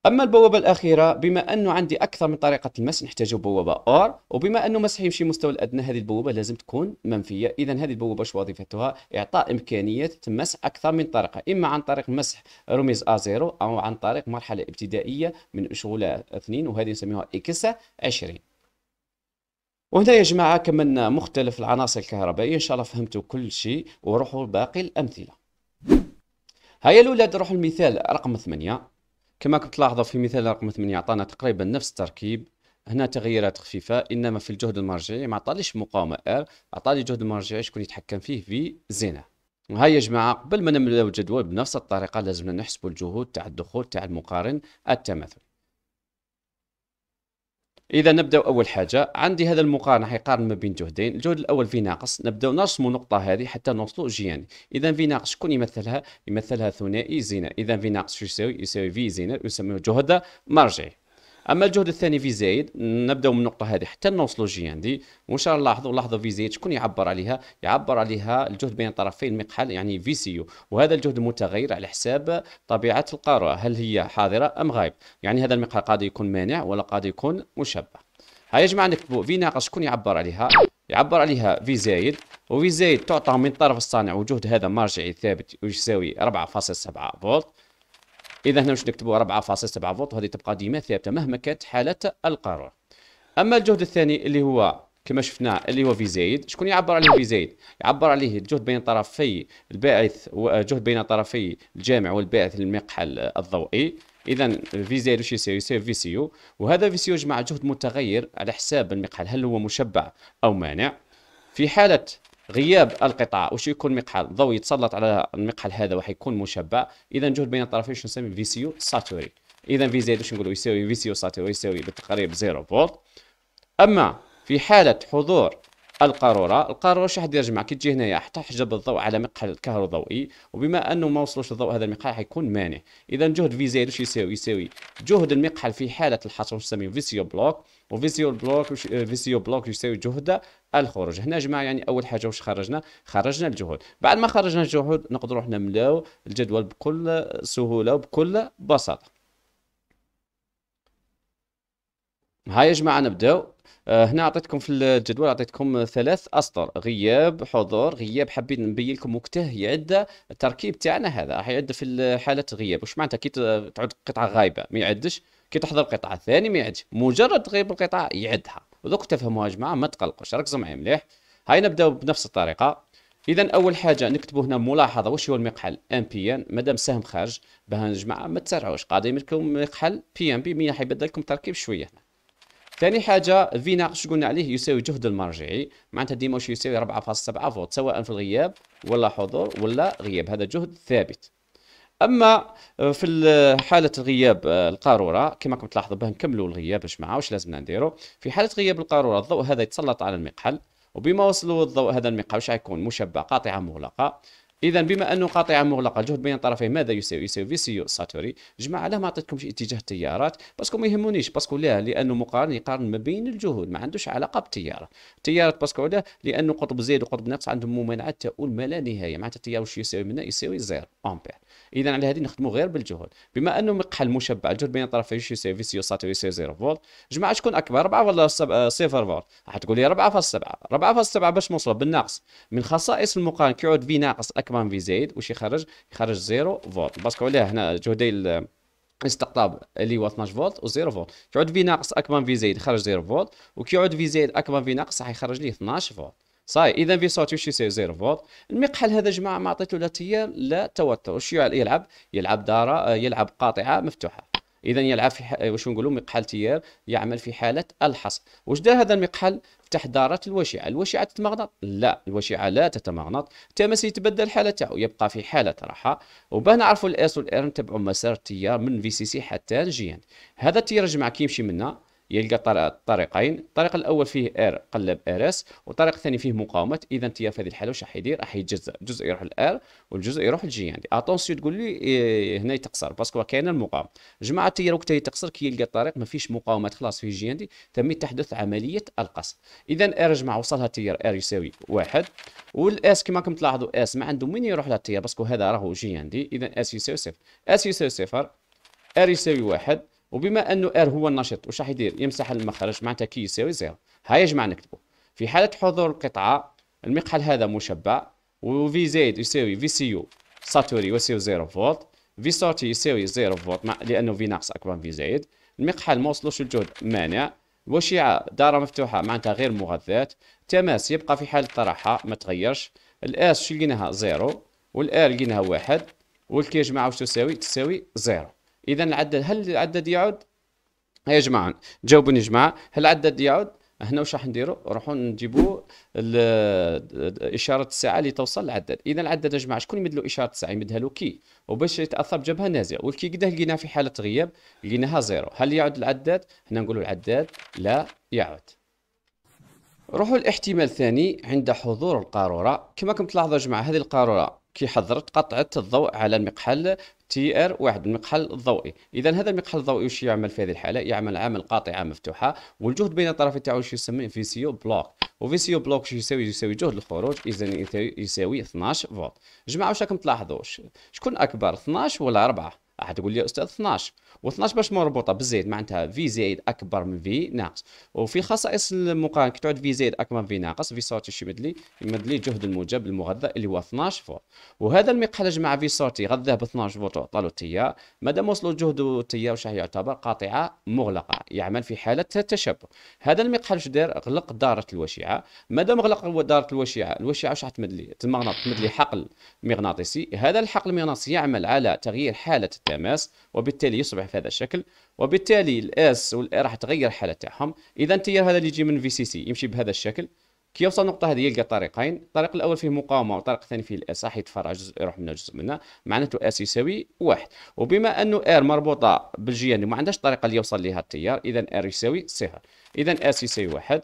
اما البوابه الاخيره بما انه عندي اكثر من طريقه المسح نحتاج بوابه اور وبما انه مسح يمشي مستوى الادنى هذه البوابه لازم تكون منفيه اذا هذه البوابه شو وظيفتها اعطاء امكانيه مسح اكثر من طريقه اما عن طريق مسح رميز ا0 او عن طريق مرحله ابتدائيه من اشغال 2 وهذه نسميها اكس 20 وهنا يا جماعه كملنا مختلف العناصر الكهربائيه ان شاء الله فهمتوا كل شيء وروحوا باقي الامثله هيا الاولاد نروحوا المثال رقم 8 كما كنت لاحظوا في مثال رقم 8 عطانا تقريبا نفس التركيب هنا تغييرات خفيفة انما في الجهد المرجعي ما عطاليش مقاومة R عطالي جهد المرجعي شكون يتحكم فيه في زينة وهاي يا جماعة قبل ما نملاو الجدول بنفس الطريقة لازمنا نحسب الجهود تاع الدخول تاع المقارن التماثل اذا نبدا اول حاجه عندي هذا المقارن حيقارن يقارن ما بين جهدين الجهد الاول في ناقص نبداو نرسموا النقطه هذه حتى نوصلوا جيان اذا في ناقص شكون يمثلها يمثلها ثنائي زينه اذا في ناقص شو يساوي يساوي في زينه يسمى جهد مرجعي اما الجهد الثاني في زايد نبداو من النقطه هذه حتى نوصلوا جي عندي وان شاء الله لاحظوا لاحظوا في زايد شكون يعبر عليها يعبر عليها الجهد بين طرفي المقحل يعني في سي يو وهذا الجهد المتغير على حساب طبيعه القاره هل هي حاضره ام غايب يعني هذا المقحل قاد يكون مانع ولا قاد يكون مشبه هيا يا جماعه نكتبوا في ناقص شكون يعبر عليها يعبر عليها في زايد وفي زايد تعطى من طرف الصانع وجهد هذا مرجعي ثابت يساوي 4.7 فولت اذا هنا باش نكتبوا 4.7 فولت وهذه تبقى ديما ثابته مهما كانت حاله القرار اما الجهد الثاني اللي هو كما شفنا اللي هو في زايد شكون يعبر عليه في زايد يعبر عليه الجهد بين طرفي الباعث وجهد بين طرفي الجامع والباعث للمقحل الضوئي اذا في زايد واش يساوي يساوي في سي وهذا في سي يجمع جمع جهد متغير على حساب المقحل هل هو مشبع او مانع في حاله غياب القطاع واش يكون مقحل الضوء يتسلط على المقحل هذا وحيكون مشبع اذا جهد بين الطرفين شنو نسمي في سي يو ساتوري اذا في زائد واش نقولوا يساوي في سي يو ساتوري يساوي بالتقريب 0 فولت اما في حاله حضور القاروره القاروره واش راح دير معك كي تجي هنايا حتحجب الضوء على مقحل الكهروضوئي وبما انه ما وصلوش الضوء هذا المقحل حيكون مانع اذا جهد في زائد واش يساوي يساوي جهد المقحل في حاله الحصر نسميه فيسيو بلوك وفيسيو بلوك وش... آه، فيسيو بلوك يساوي جهد الخروج هنا جماعه يعني اول حاجه واش خرجنا خرجنا الجهود بعد ما خرجنا الجهود نقدروا احنا نملاو الجدول بكل سهوله وبكل بساطه هاي يا جماعه نبداو آه، هنا اعطيتكم في الجدول اعطيتكم ثلاث اسطر غياب حضور غياب حبيت نبين لكم وقته يعد التركيب تاعنا هذا راح يعد في حاله غياب واش معناتها كي تعود قطعه غايبه ما يعدش كي تحضر قطعه ثانيه ما يعدش مجرد تغيب القطعه يعدها ودوك تفهموها يا جماعه ما تقلقوش ركزوا معايا مليح هاي نبداو بنفس الطريقه اذا اول حاجه نكتبوا هنا ملاحظه واش هو المقحل ام بي ان مادام سهم خارج بها يا جماعه ما تسرعوش قاعدين لكم مقحل بي ام بي مين راح يبدل لكم التركيب شويه هنا ثاني حاجه فينا شو قلنا عليه يساوي جهد المرجعي معناتها ديما واش يساوي 4.7 فولت سواء في الغياب ولا حضور ولا غياب هذا جهد ثابت اما آه، في آه، حاله الغياب آه، القاروره كما راكم تلاحظوا باه نكملوا الغياب باش معاه واش لازمنا نديرو في حاله غياب القاروره الضوء هذا يتسلط على المقحل وبما وصلوا الضوء هذا المقحل واش غيكون مشبع قاطعه مغلقه اذا بما انه قاطعه مغلقه الجهد بين الطرفين ماذا يساوي يساوي فيسيو ساتوري جماعه لا ما عطيتكمش اتجاه التيارات باسكو ما يهمونيش باسكو لا لانه مقارن يقارن ما بين الجهود ما عندوش علاقه بالتياره التيارات باسكو علاه لانه قطب زيد وقطب ناقص عندهم ممانعه تؤول ما لا نهايه معناتها التيار واش يساوي منها يساوي زيرو امبير اذا على هذه نخدموا غير بالجهد بما انه مقحى المشبع الجهد بين طرفي شي سي في سي ساتو سي 0 فولت جماعه شكون اكبر 4 ولا 0 آه، فولت راح تقول لي 4.7 4.7 باش نوصل بالناقص من خصائص المقارن كيعود في ناقص اكبر من في زايد واش يخرج يخرج 0 فولت باسكو عليه هنا جهدي استقطاب اللي هو 12 فولت و 0 فولت كيعود في ناقص اكبر من في زايد يخرج 0 فولت وكيعود في زايد اكبر من في ناقص راح يخرج لي 12 فولت صاي اذا في وش يصير زيرو فولت المقحل هذا جماعه ما عطيته لا تيار لا توتر واش يلعب يلعب داره آه، يلعب قاطعه مفتوحه اذا يلعب في ح... واش نقولوا مقحل تيار يعمل في حاله الحصر واش دار هذا المقحل فتح داره الوشعه الوشعه تتمغنط لا الوشعه لا تتمغنط تما يتبدل الحاله تاعو يبقى في حاله راحه وباه نعرفوا الاس والار نتبعوا مسار التيار من في سي سي حتى الجيان هذا التيار جماعه كيمشي منا يلقى طريقين الطريق الاول فيه ار قلب ار اس والطريق الثاني فيه مقاومه اذا انت في هذه الحاله واش راح يدير راح يتجزا جزء يروح للار والجزء يروح للجي يعني اتونسيو تقول لي إيه هنا يتقصر باسكو كاين المقاومه جماعه التيار وقت يتقصر كي يلقى الطريق ما فيش مقاومه خلاص فيه جي عندي تم تحدث عمليه القصر اذا ار جماعه وصلها التيار ار يساوي واحد والاس كما راكم تلاحظوا اس ما عنده من يروح لها التيار باسكو هذا راهو جي عندي اذا اس يساوي صفر اس يساوي صفر ار يساوي واحد وبما انه ار هو النشط واش راح يدير يمسح المخرج معناتها كي يساوي زيرو هاي يا جماعه نكتبوا في حاله حضور القطعه المقحل هذا مشبع وفي زائد يساوي في سي يو ساتوري يساوي زيرو فولت في سورتي يساوي زيرو فولت مع لانه في ناقص اكبر من في زائد المقحل ما وصلوش الجهد مانع وشعة دارة مفتوحة معناتها غير مغذات تماس يبقى في حالة طرحة ما تغيرش الاس شو لقيناها زيرو والار لقيناها واحد والكي جماعة واش تساوي تساوي زيرو اذا العدد هل العدد يعود يا جماعه جاوبوني يا جماعه هل العدد يعود هنا واش راح نديرو نروحو نجيبو اشاره الساعه اللي توصل العدد اذا العدد يا جماعه شكون يمد له اشاره الساعه يمدها له كي وباش يتاثر بجبهه نازله والكي كده لقيناها في حاله غياب لقيناها زيرو هل يعود العداد هنا نقولوا العداد لا يعود روحوا الاحتمال الثاني عند حضور القاروره كما كنت تلاحظوا يا جماعه هذه القاروره كي حضرت قطعت الضوء على المقحل تي ار واحد المقحل الضوئي اذا هذا المقحل الضوئي واش يعمل في هذه الحاله يعمل عمل قاطعه مفتوحه والجهد بين الطرفين تاعو واش سي فيسيو بلوك وفي سي وفيسيو بلوك واش يساوي يساوي جهد الخروج اذا يساوي 12 فولت جماعه واش راكم تلاحظوا شكون اكبر 12 ولا 4 راح تقول لي استاذ 12 و12 باش مربوطه بالزائد معناتها في زائد اكبر من في ناقص وفي خصائص المقارنه كي تعود في زائد اكبر من في ناقص في سورتي شي مدلي لي يمد لي جهد الموجب المغذى اللي هو 12 فولت وهذا المقحل جمع في سورتي غذاه ب 12 فولت وعطالو التيار مادام وصلوا جهد التيار واش يعتبر قاطعه مغلقه يعمل في حاله تشبع هذا المقحل واش دار غلق داره الوشيعه مادام غلق داره الوشيعه الوشيعه واش تمد لي المغناطيس تمد لي حقل مغناطيسي هذا الحقل المغناطيسي يعمل على تغيير حاله التماس وبالتالي يصبح بهذا الشكل وبالتالي الاس والاي راح تغير الحاله تاعهم اذا التيار هذا اللي يجي من في سي سي يمشي بهذا الشكل كي يوصل النقطة هذه يلقى طريقين، الطريق الأول فيه مقاومة والطريق الثاني فيه الأس راح يتفرع جزء يروح منه جزء منه، معناته أس يساوي واحد، وبما أنه إير مربوطة بالجي اللي ما عندهاش طريقة اللي يوصل لها التيار، إذا إير يساوي صفر، إذا أس يساوي واحد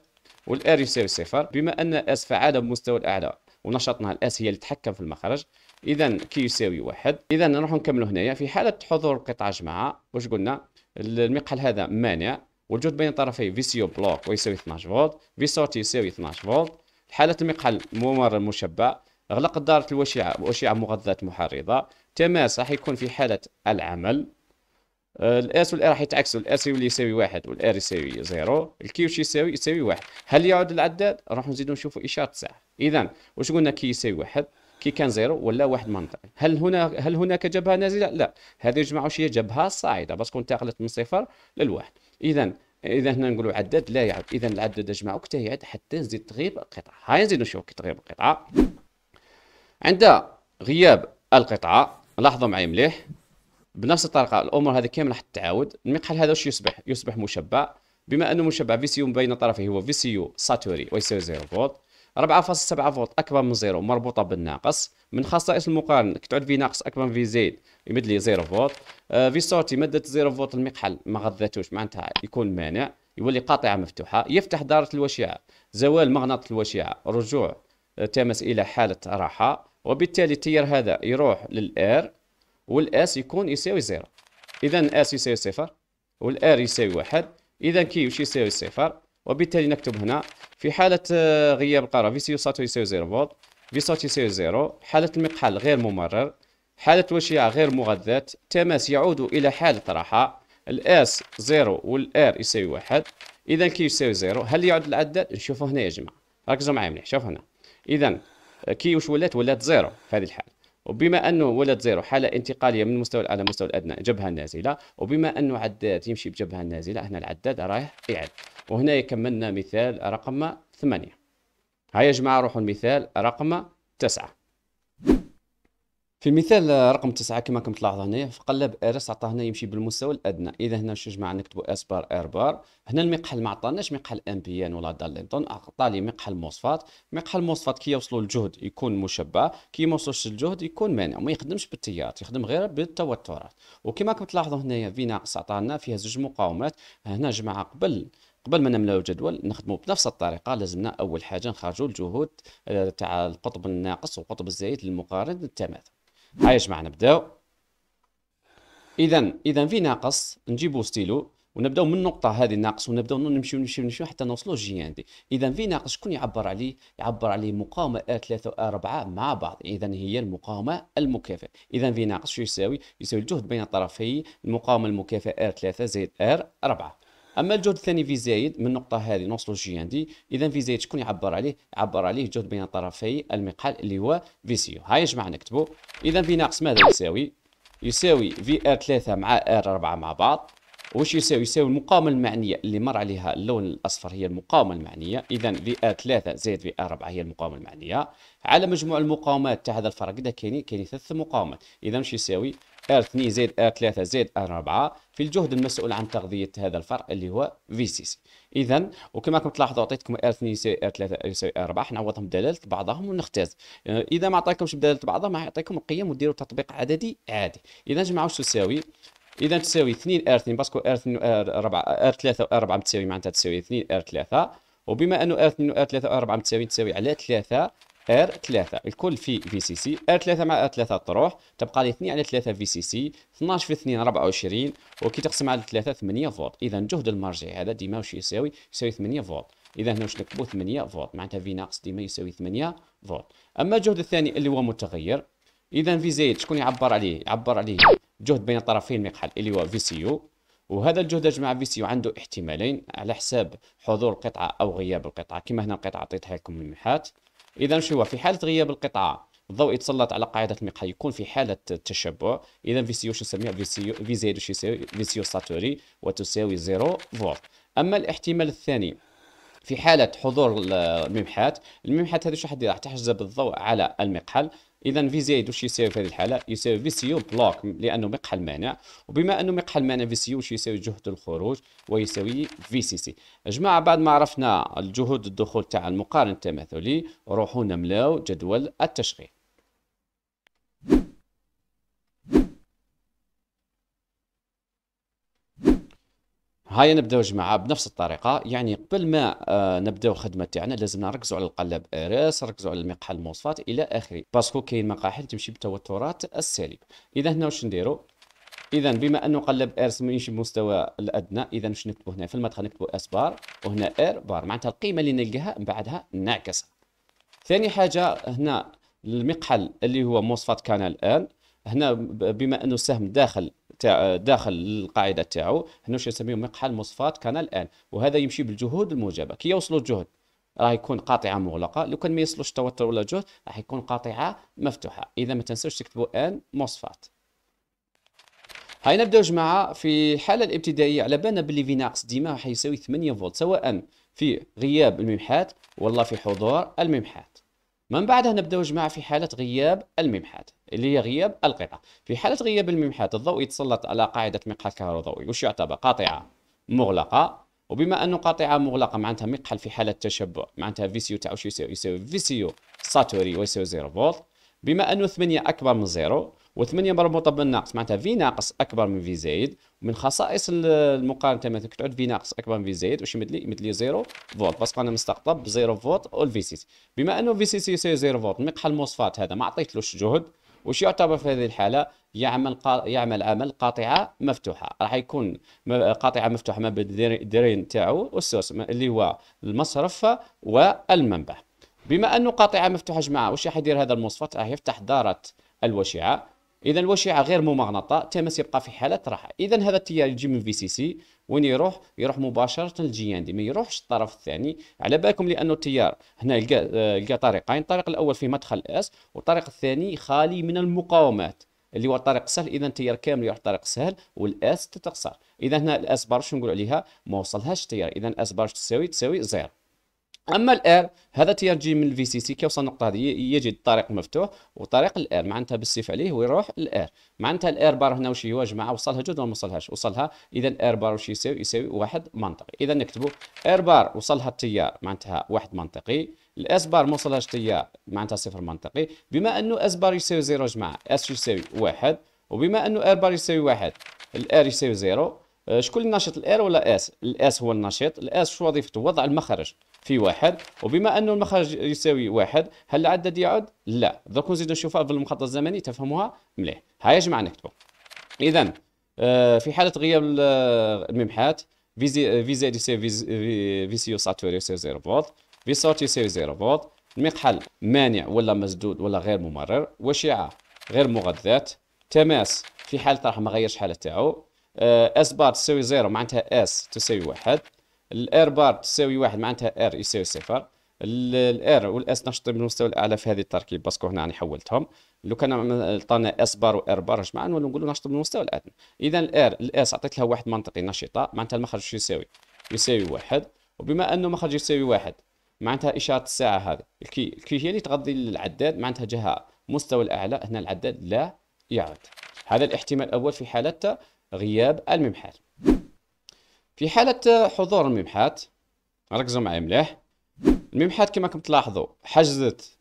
والار يساوي صفر، بما أن أس فعالة بمستوى الأعلى ونشطنا الأس هي اللي تتحكم في المخرج، اذا يساوي واحد اذا نروح نكملوا هنايا في حاله حضور قطعه جماعه واش قلنا المقحل هذا مانع والجهد بين طرفي فيسيو بلوك ويساوي 12 فولت فيسوت يساوي 12 فولت حاله المقحل ممر مشبع غلق دارة الوشعة وأشعة مغذات محرضة تماس راح يكون في حالة العمل الاس والار راح يتعكسوا الاس يولي يساوي واحد والار يساوي زيرو الكيوش يساوي يساوي واحد هل يعود العداد راح نزيدو نشوفو اشاره ساعة اذا واش قلنا كي يساوي واحد كي كان زيرو ولا واحد منطقي هل هنا هل هناك جبهه نازله لا هذه يجمع هي جبهه صاعده باسكو انتقلت من صفر للواحد اذا اذا هنا نقولوا عدد لا يعد اذا العدد اجمعوا يعد حتى نزيد تغيب القطعه هاي نزيد نشوف كي تغيب القطعه عند غياب القطعه لاحظوا معي مليح بنفس الطريقه الامور هذه كامله حتى تعاود المقحل هذا واش يصبح يصبح مشبع بما انه مشبع في سي بين طرفيه هو في سي يو ساتوري ويساوي 0 فولت 4.7 فولت اكبر من زيرو مربوطه بالناقص من خصائص المقارن كتعود في ناقص اكبر من في زيد يمد لي زيرو فولت آه، في سورتي ماده زيرو فولت المقحل ما غذاتوش معناتها يكون مانع يولي قاطعه مفتوحه يفتح داره الوشيعه زوال مغناطيس الوشيعه رجوع آه، تمس الى حاله راحه وبالتالي التيار هذا يروح للار والاس يكون يساوي زيرو اذا اس يساوي صفر والار يساوي واحد اذا كي واش يساوي صفر وبالتالي نكتب هنا في حالة آه، غياب القارة في ساتو يساوي زيرو فولت في ساتو يساوي زيرو حالة المقحل غير ممرر حالة الوشيعة غير مغذات تماس يعود إلى حالة راحة الاس زيرو والار يساوي واحد إذا كي يساوي زيرو هل يعود العداد نشوفه هنا يا جماعة ركزوا معايا مليح شوف هنا إذا آه، كي واش ولات ولات زيرو في هذه الحالة وبما انه ولد زيرو حاله انتقاليه من المستوى الاعلى للمستوى الادنى جبهه نازله وبما انه عداد يمشي بجبهه نازله هنا العداد رايح يعد وهنا كملنا مثال رقم 8 هيا يا جماعه روحوا المثال رقم 9 في مثال آه، رقم تسعة كما كنت تلاحظوا هنا في قلب ارس هنا يمشي بالمستوى الادنى اذا هنا شو جماعه نكتبوا اس بار ار بار هنا المقحل ما عطاناش مقحل ام بي ان ولا دالينتون عطى لي مقحل موصفات مقحل موصفات كي يوصلوا الجهد يكون مشبع كي ما وصلوش الجهد يكون مانع وما يخدمش بالتيارات يخدم غير بالتوترات وكما كنت تلاحظوا هنا في ناقص عطانا فيها زوج مقاومات هنا جماعه قبل قبل ما نملاو الجدول نخدموا بنفس الطريقه لازمنا اول حاجه نخرجوا الجهود آه، تاع القطب الناقص والقطب الزايد للمقارن التماثل هيا جماعه نبداو اذا اذا في ناقص نجيبو ستيلو ونبداو من النقطه هذه الناقص ونبداو نمشيو نمشيو نمشيو حتى نوصلو جي ان دي اذا في ناقص شكون يعبر عليه يعبر عليه مقاومه ا 3 و 4 مع بعض اذا هي المقاومه المكافئه اذا في ناقص شو يساوي يساوي الجهد بين طرفي المقاومه المكافئه ا 3 زائد ار 4 اما الجهد الثاني في زايد من النقطه هذه نوصلوا للجي عندي اذا في زايد شكون يعبر عليه يعبر عليه جهد بين طرفي المقال اللي هو في سي هاي يا جماعه نكتبوا اذا في ناقص ماذا يساوي يساوي في ار 3 مع ار 4 مع بعض واش يساوي يساوي المقاومه المعنيه اللي مر عليها اللون الاصفر هي المقاومه المعنيه اذا في ار 3 زائد في ار 4 هي المقاومه المعنيه على مجموع المقاومات تاع هذا الفرق اذا كاين كاين ثلاث مقاومات اذا واش يساوي R2 زائد R3 زائد R4 في الجهد المسؤول عن تغذية هذا الفرع اللي هو V6 إذا وكما راكم تلاحظوا أعطيتكم R2 يساوي R3 يساوي R4 نعوضهم بدلالة بعضهم ونختاز إذا ما عطاكمش بدلالة بعضهم يعطيكم القيم وديروا تطبيق عددي عادي إذا جمعوا واش تساوي اذا تساوي 2 ار 2 باسكو ار 2 ار 4 ار 3 و 4 متساوي معناتها تساوي 2 ار 3 وبما انه ار 2 ار 3 و 4 متساويين تساوي على 3 ار 3 الكل في في سي سي ار 3 مع ار 3 تروح تبقى لي 2 على 3 في سي سي 12 في 2 24 وكي تقسم على 3 8 فولت اذا جهد المرجعي هذا ديما واش يساوي يساوي 8 فولت اذا هنا واش نكتبوا 8 فولت معناتها في ناقص ديما يساوي 8 فولت اما الجهد الثاني اللي هو متغير اذا في زائد شكون يعبر عليه يعبر عليه جهد بين طرفي المقحل اللي هو في سي يو وهذا الجهد اجمع في سي يو عنده احتمالين على حساب حضور القطعه او غياب القطعه كما هنا القطعه عطيتها لكم من المحات اذا شو هو في حاله غياب القطعه الضوء يتسلط على قاعده المقهى يكون في حاله تشبع اذا في سي نسميها في زائد في سي ساتوري وتساوي 0 فولت اما الاحتمال الثاني في حالة حضور الممحات الممحات هذه شو راح تحجز الضوء على المقحل اذا في زائد واش يساوي في هذه الحاله يساوي في سي يو بلوك لانه مقحى المانع وبما انه مقحى المانع في سي يو واش يساوي جهد الخروج ويساوي في سي سي جماعه بعد ما عرفنا الجهود الدخول تاع المقارن التماثلي روحوا نملاو جدول التشغيل هاي نبداو جماعه بنفس الطريقه يعني قبل ما آه نبداو الخدمه تاعنا لازم نركزوا على القلب ارس نركزوا على المقحل المصفات الى اخره باسكو كاين مقاحل تمشي بتوترات السالب اذا هنا واش نديروا اذا بما انه قلب ارس يمشي بمستوى الادنى اذا واش نكتبوا هنا في المدخل نكتبوا اس بار وهنا ار بار معناتها القيمه اللي نلقاها من بعدها نعكسها ثاني حاجه هنا المقحل اللي هو موصفات كان الان هنا بما انه السهم داخل تاع داخل القاعده تاعو هنا واش يسميه مقحل مصفات كانال ان وهذا يمشي بالجهود الموجبه كي يوصلوا الجهد راح يكون قاطعه مغلقه لو كان ما يصلوش توتر ولا جهد راح يكون قاطعه مفتوحه اذا ما تنساوش تكتبوا ان مصفات هاي نبداو جماعه في الحاله الابتدائيه على بالنا باللي في ناقص ديما راح يساوي 8 فولت سواء في غياب الممحات ولا في حضور الممحات من بعدها نبداو جماعه في حاله غياب الممحات اللي هي غياب القطع في حالة غياب الممحات الضوء يتسلط على قاعدة مقحل كهروضوئي وش يعتبر قاطعة مغلقة وبما أنه قاطعة مغلقة معناتها مقحل في حالة تشبع معناتها فيسيو تاعو شو يساوي يساوي فيسيو ساتوري ويساوي زيرو فولت بما أنه 8 أكبر من زيرو و8 مربوطة بالناقص معناتها في ناقص أكبر من في زايد ومن خصائص المقارنة مثلا تعود في ناقص أكبر من في زايد واش يمدلي يمدلي زيرو فولت باسكو أنا مستقطب زيرو فولت أو الفي سيس بما أنه في سيس يساوي زيرو فولت مقحل الموصفات هذا ما عطيتلوش جهد وش يعتبر في هذه الحاله يعمل قا... يعمل عمل قاطعه مفتوحه راح يكون قاطعه مفتوحه ما بين الديرين تاعو والسوس اللي هو المصرف والمنبع بما انه قاطعه مفتوحه جماعه وش راح يدير هذا المصفط راح يفتح داره الوشيعه اذا الوشعه غير ممغنطه تمس يبقى في حاله راحه اذا هذا التيار يجي من في سي سي وين يروح يروح مباشره ان دي ما يروحش الطرف الثاني على بالكم لانه التيار هنا لقى لقى طريقين الطريق الاول في مدخل اس والطريق الثاني خالي من المقاومات اللي هو طريق سهل اذا التيار كامل يروح طريق سهل والاس تتقصر اذا هنا الاس بار شنو نقول عليها ما وصلهاش التيار اذا الاس بار تساوي تساوي زيرو اما الار هذا تي جي من الفي سي سي كيوصل النقطه هذه يجد الطريق مفتوح وطريق الار معناتها بالسيف عليه ويروح الار معناتها الار بار هنا واش هو جماعه وصلها جد ولا ما وصلهاش وصلها اذا الار بار واش يساوي يساوي واحد منطقي اذا نكتبوا ار بار وصلها التيار معناتها واحد منطقي الاس بار ما وصلهاش التيار معناتها صفر منطقي بما انه اس بار يساوي زيرو جماعه اس يساوي واحد وبما انه ار بار يساوي واحد الار يساوي زيرو آه، شكون الناشط الار ولا اس الاس هو الناشط الاس شو وظيفته وضع المخرج في واحد وبما انه المخرج يساوي واحد هل العدد يعد؟ لا درك نزيدو نشوفها في المخطط الزمني تفهموها مليح يا جماعه نكتبوا اذا آه، في حاله غياب آه، الممحات آه، في زائد يساوي في سي ساتوري يساوي 0 فولت في صوت يساوي 0 فولت المقحل مانع ولا مسدود ولا غير ممرر وشعه غير مغذات تماس في حالة راح ما غيرش حالة تاعو اس بار تساوي زيرو معناتها اس تساوي واحد الار بار تساوي واحد معناتها ار يساوي صفر الار والاس نشطوا من المستوى الاعلى في هذه التركيب باسكو هنا راني حولتهم لو كان عطانا اس بار وار بار جمعا نولوا نقولوا نشط من المستوى الادنى اذا الار الاس عطيت لها واحد منطقي نشطه معناتها المخرج شو يساوي يساوي واحد وبما انه مخرج يساوي واحد معناتها اشاره الساعه هذه الكي الكي هي اللي تغذي العداد معناتها جهه مستوى الاعلى هنا العداد لا يعد هذا الاحتمال الاول في حاله غياب الممحال في حالة حضور الممحات ركزوا معي مليح الممحات كما راكم تلاحظوا حجزت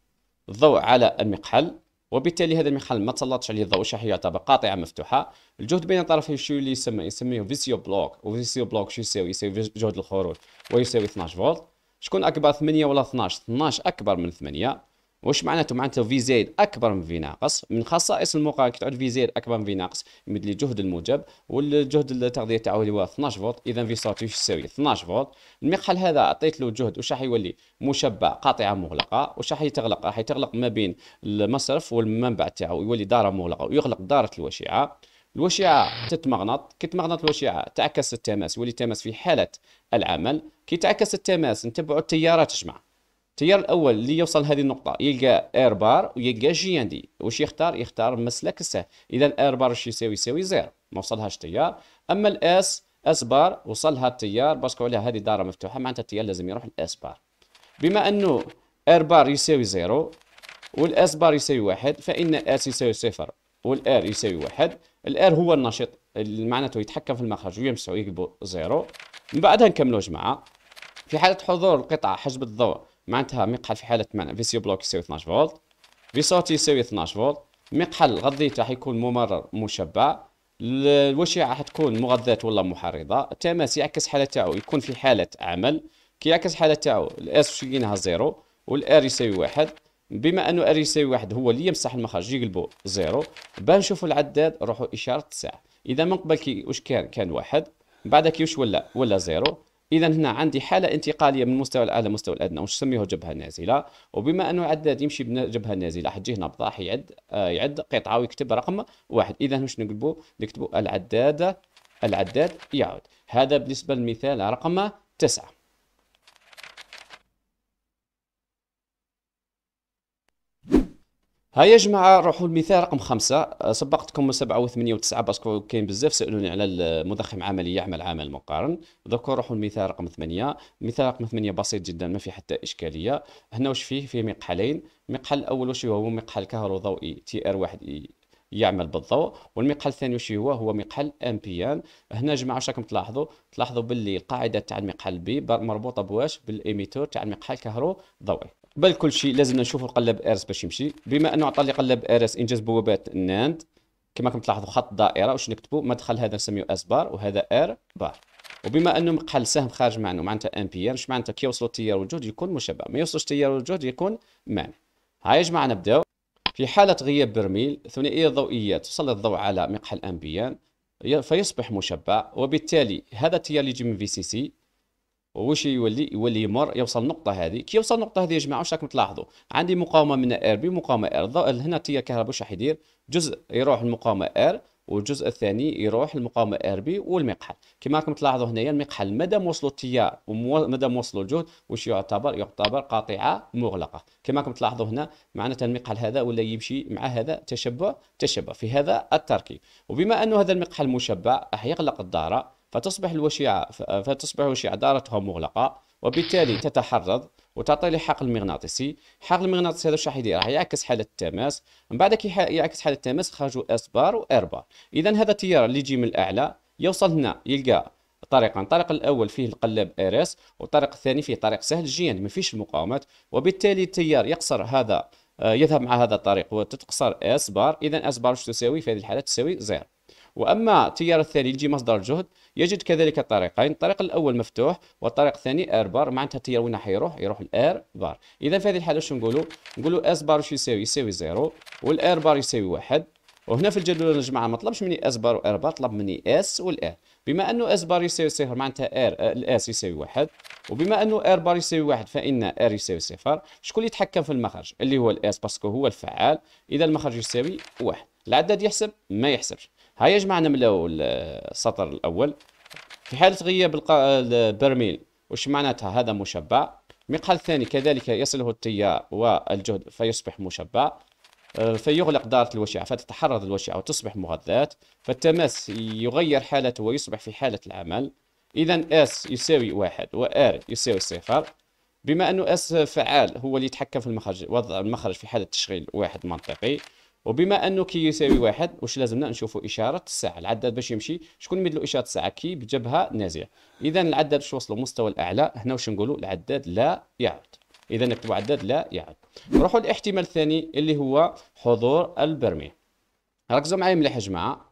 الضوء على المقحل وبالتالي هذا المقحل ما تسلطش عليه الضوء شحية طابة قاطعة مفتوحة الجهد بين طرفي شو اللي يسمى يسميه فيسيو بلوك وفيسيو بلوك شو يساوي يساوي جهد الخروج ويساوي 12 فولت شكون اكبر 8 ولا 12 12 اكبر من 8 واش معناته معناته في زائد اكبر من في ناقص من خصائص المقارنه كي تعود في زائد اكبر من في ناقص يمد لي الجهد الموجب والجهد التغذيه تاعو اللي هو 12 فولت اذا في صوت يساوي 12 فولت المقحل هذا عطيت له جهد واش راح يولي مشبع قاطعه مغلقه واش راح يتغلق راح يتغلق ما بين المصرف والمنبع تاعو يولي داره مغلقه ويغلق داره الوشيعه الوشيعة تتمغنط كي تمغنط الوشيعة تعكس التماس يولي التماس في حالة العمل كي تعكس التماس نتبعوا التيارات جماعة التيار الاول اللي يوصل هذه النقطه يلقى اير بار ويلقى جي ان دي واش يختار يختار مسلك السه اذا اير بار واش يساوي يساوي زيرو ما وصلهاش التيار اما الاس اس بار وصلها التيار باسكو عليها هذه داره مفتوحه معناتها التيار لازم يروح الاس بار بما انه اير بار يساوي زيرو والاس بار يساوي واحد فان اس يساوي صفر والار يساوي واحد الار هو النشيط معناته يتحكم في المخرج ويمسح ويكبو زيرو من بعدها نكملوا جماعه في حاله حضور القطعه حجب الضوء معناتها مقحل في حاله فيسيو بلوك يساوي 12 فولت فيسوتي يساوي 12 فولت مقحل غذيته راح يكون ممرر مشبع الوشعه راح تكون مغذات ولا محرضه التماس يعكس حاله تاعو يكون في حاله عمل كي يعكس حاله تاعو الاس شقيناها زيرو والار يساوي واحد بما انه ار يساوي واحد هو اللي يمسح المخرج يقلبو زيرو باه نشوفوا العداد روحوا اشاره الساعه اذا من قبل كي واش كان كان واحد بعد كي واش ولا ولا زيرو اذا هنا عندي حاله انتقاليه من المستوى الاعلى للمستوى الادنى وش نسميه الجبهه النازله وبما انه العداد يمشي بالجبهه النازله حتجي هنا بضاح يعد آه، يعد قطعه ويكتب رقم واحد اذا واش نقلبوا نكتبوا العداد العداد يعود هذا بالنسبه للمثال رقم تسعه ها يا جماعه روحوا المثال رقم خمسة أه، سبقتكم سبعة وثمانية وتسعة باسكو كاين بزاف سالوني على المضخم عملي يعمل عمل مقارن دوكا روحوا المثال رقم ثمانية المثال رقم ثمانية بسيط جدا ما فيه حتى اشكالية هنا واش فيه فيه مقحلين المقحل الاول واش هو مقحل كهروضوئي تي ار واحد اي يعمل بالضوء والمقحل الثاني واش هو هو مقحل امبيان هنا جماعه واش راكم تلاحظوا تلاحظوا باللي القاعده تاع المقحل بي مربوطه بواش بالايميتور تاع المقحل كهروضوئي قبل كل شيء لازم نشوفوا القلب اس باش يمشي بما انه عطى لي قلب اس انجاز بوابات الناند كما راكم تلاحظوا خط دائره واش نكتبوا مدخل هذا نسميه اس بار وهذا ار بار وبما انه مقحل سهم خارج معنو معناتها امبير مش معناتها كي يوصلوا التيار والجهد يكون مشبع ما يوصلوش التيار والجهد يكون مان هاي يا جماعه نبداو في حاله غياب برميل ثنائيه الضوئية تسلط الضوء على مقحل امبيان فيصبح مشبع وبالتالي هذا التيار اللي يجي من في سي سي واش يولي يولي يمر يوصل النقطة هذه كي يوصل النقطة هذه يا جماعة واش راكم تلاحظوا عندي مقاومة من ار بي مقاومة ار هنا تي الكهرباء واش راح يدير جزء يروح المقاومة ار والجزء الثاني يروح المقاومة ار بي والمقحل كما راكم تلاحظوا هنايا المقحل مادام وصلوا التيار ومادام وصلوا الجهد واش يعتبر يعتبر قاطعة مغلقة كما راكم تلاحظوا هنا معناتها المقحل هذا ولا يمشي مع هذا تشبع تشبع في هذا التركيب وبما أن هذا المقحل مشبع راح يغلق الدارة فتصبح الوشيعة فتصبح الوشيعة دارتها مغلقة وبالتالي تتحرض وتعطي لحق حقل مغناطيسي حقل المغناطيسي هذا الشاحن راح يدير راح يعكس حاله التماس من بعد كي يعكس حاله التماس خرجوا اس بار وار بار اذا هذا التيار اللي يجي من الاعلى يوصل هنا يلقى طريقان الطريق الاول فيه القلاب ار اس والطريق الثاني فيه طريق سهل جيان ما فيش مقاومات وبالتالي التيار يقصر هذا آه، يذهب مع هذا الطريق وتتقصر اس بار اذا اس بار واش تساوي في هذه الحاله تساوي زيرو واما التيار الثاني يجي مصدر الجهد يجد كذلك طريقين الطريق الاول مفتوح والطريق الثاني ار بار معناتها التيار وين حيروح يروح الار بار اذا في هذه الحاله شنو نقولوا نقولوا اس بار واش يساوي يساوي زيرو والار بار يساوي واحد وهنا في الجدول الجماعه ما طلبش مني اس بار وار بار طلب مني اس والار بما انه اس بار يساوي صفر معناتها ار آه، الاس يساوي واحد وبما انه ار بار يساوي واحد فان ار يساوي صفر شكون اللي يتحكم في المخرج اللي هو الاس باسكو هو الفعال اذا المخرج يساوي واحد العداد يحسب ما يحسبش هاي جمعنا من الأول السطر الأول في حالة غياب البرميل وش معناتها هذا مشبع المقحل الثاني كذلك يصله التيار والجهد فيصبح مشبع آه، فيغلق دارة الوشعة فتتحرض الوشعة وتصبح مغذات فالتماس يغير حالته ويصبح في حالة العمل إذا S يساوي واحد و R يساوي صفر بما أنه S فعال هو اللي يتحكم في المخرج وضع المخرج في حالة تشغيل واحد منطقي وبما انه كي يساوي واحد واش لازمنا نشوفوا اشاره الساعه العداد باش يمشي شكون يمد له اشاره الساعه كي بجبهه نازله اذا العداد باش وصلوا المستوى الاعلى هنا واش نقولوا العداد لا يعد اذا نكتبوا عداد لا يعد نروحوا للاحتمال الثاني اللي هو حضور البرميل ركزوا معايا مليح يا جماعه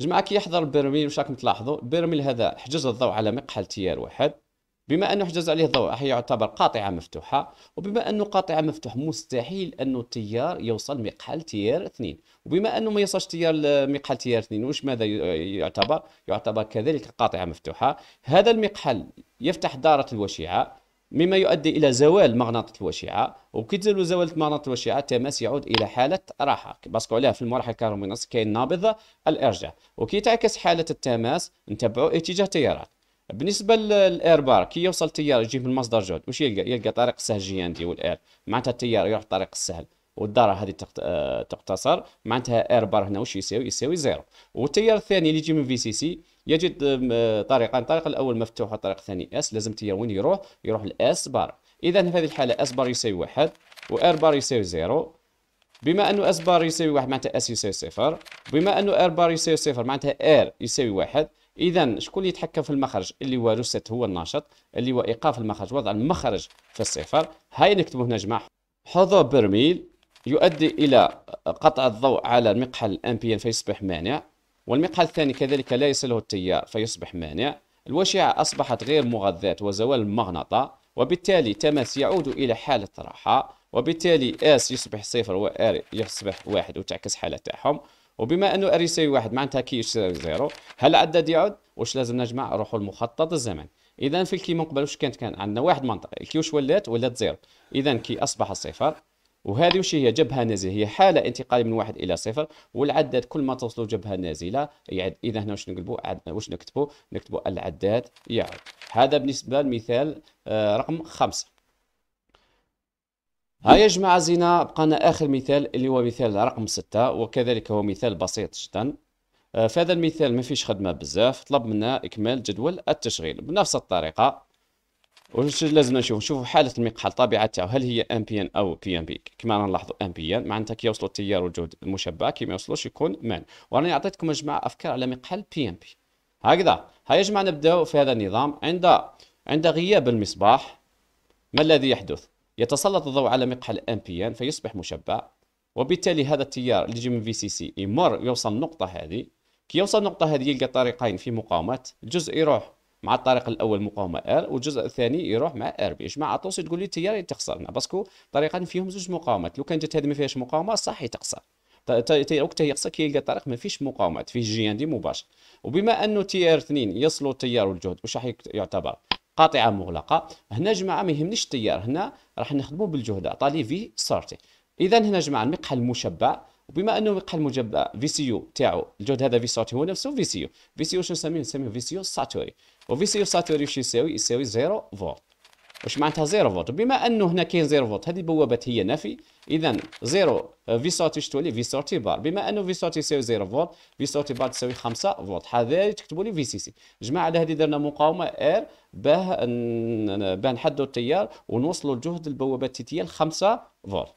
جماعه كي يحضر البرميل واش راكم تلاحظوا البرميل هذا حجز الضوء على مقحل تيار واحد بما انه حجز عليه الضوء يعتبر قاطعه مفتوحه وبما انه قاطعه مفتوح مستحيل انه التيار يوصل مقحل تيار اثنين وبما انه ما يوصلش تيار مقحل تيار اثنين واش ماذا يعتبر يعتبر كذلك قاطعه مفتوحه هذا المقحل يفتح داره الوشيعه مما يؤدي الى زوال مغناطيس الوشيعه وكي تزول زوال مغناطيس الوشيعه التماس يعود الى حاله راحه باسكو عليها في المراحل الكهرومغناطيسيه كاين نابضه الارجاع وكي تعكس حاله التماس نتبعوا اتجاه تيارات بالنسبه للاير بار كي يوصل التيار يجي من مصدر جهد واش يلقى يلقى طريق السهل جي دي والاير معناتها التيار يروح الطريق السهل والداره هذه آه، تقتصر معناتها اير بار هنا واش يساوي يساوي زيرو والتيار الثاني اللي يجي من في سي سي يجد آه، آه، طريقان الطريق الاول مفتوح والطريق الثاني اس لازم التيار وين يروح يروح لاس بار اذا في هذه الحاله اس بار يساوي واحد واير بار يساوي زيرو بما انه اس بار يساوي واحد معناتها اس يساوي صفر بما انه اير بار يساوي صفر معناتها اير يساوي واحد اذا شكون اللي يتحكم في المخرج اللي هو روسيت هو الناشط اللي هو ايقاف المخرج وضع المخرج في الصفر هاي نكتبوا هنا جماعه حضور برميل يؤدي الى قطع الضوء على المقحل الامبيان فيصبح مانع والمقحل الثاني كذلك لا يصله التيار فيصبح مانع الوشيعه أصبحت غير مغذاة وزوال المغنطة وبالتالي تماس يعود إلى حالة راحة وبالتالي اس يصبح صفر وار يصبح واحد وتعكس حالة تاعهم وبما انه ار يساوي واحد معناتها كي يساوي زيرو هل عندنا يعد واش لازم نجمع نروحوا لمخطط الزمن اذا في الكي من قبل واش كانت كان عندنا واحد منطقه الكي واش ولات ولات زيرو اذا كي اصبح صفر وهذه واش هي جبهه نازله هي حاله انتقاليه من واحد الى صفر والعداد كل ما توصلوا جبهه نازله يعد اذا هنا واش نقلبوا واش نكتبوا نكتبوا العداد يعود هذا بالنسبه للمثال آه، رقم خمسة ها يا جماعة زينا بقانا آخر مثال اللي هو مثال رقم ستة وكذلك هو مثال بسيط جدا آه، في هذا المثال ما فيش خدمة بزاف طلب منا إكمال جدول التشغيل بنفس الطريقة واش لازم نشوف نشوف حالة المقحل طبيعة تاعو هل هي ام بي ان أو بي أم بي كما نلاحظوا ان معناتها كي يوصلوا التيار والجهد المشبع كي ما يوصلوش يكون مان وراني عطيتكم يا جماعة أفكار على مقحل بي أم بي هكذا ها يا جماعة نبداو في هذا النظام عند عند غياب المصباح ما الذي يحدث يتسلط الضوء على مقحل بي ان فيصبح مشبع وبالتالي هذا التيار اللي يجي من في سي سي يمر يوصل النقطه هذه كي يوصل النقطه هذه يلقى طريقين في مقاومات الجزء يروح مع الطريق الاول مقاومه ار والجزء الثاني يروح مع ار جماعه عطوسي تقول لي التيار تخسرنا باسكو طريقان فيهم زوج مقاومات لو كانت هذه ما فيهاش مقاومه صح تخسر وقتها يخسر كي يلقى طريق ما فيش مقاومات فيه جي ان دي مباشر وبما انه تي ار 2 يصلوا التيار والجهد واش راح يعتبر قاطعه مغلقه هنا جماعه ما يهمنيش التيار هنا راح نخدموا بالجهد عطالي في سارتي اذا هنا جماعه المقحى المشبع وبما انه المقحى المشبع في سي يو تاعو الجهد هذا في سارتي هو نفسه في سي يو في سي يو شنو نسميه نسميه في سي يو ساتوري وفي سي يو ساتوري واش يساوي يساوي 0 فولت واش معناتها 0 فولت بما انه هنا كاين 0 فولت هذه بوابه هي نفي اذا آه، 0 في سورتي شفتوا لي في سورتي بار بما انه في سورتي يساوي 0 فولت في سورتي بار تساوي 5 فولت هذا تكتبوا لي في سي سي جماعه على هذه درنا مقاومه ار باه باه نحدوا التيار ونوصلوا الجهد البوابه التيتيه ل 5 فولت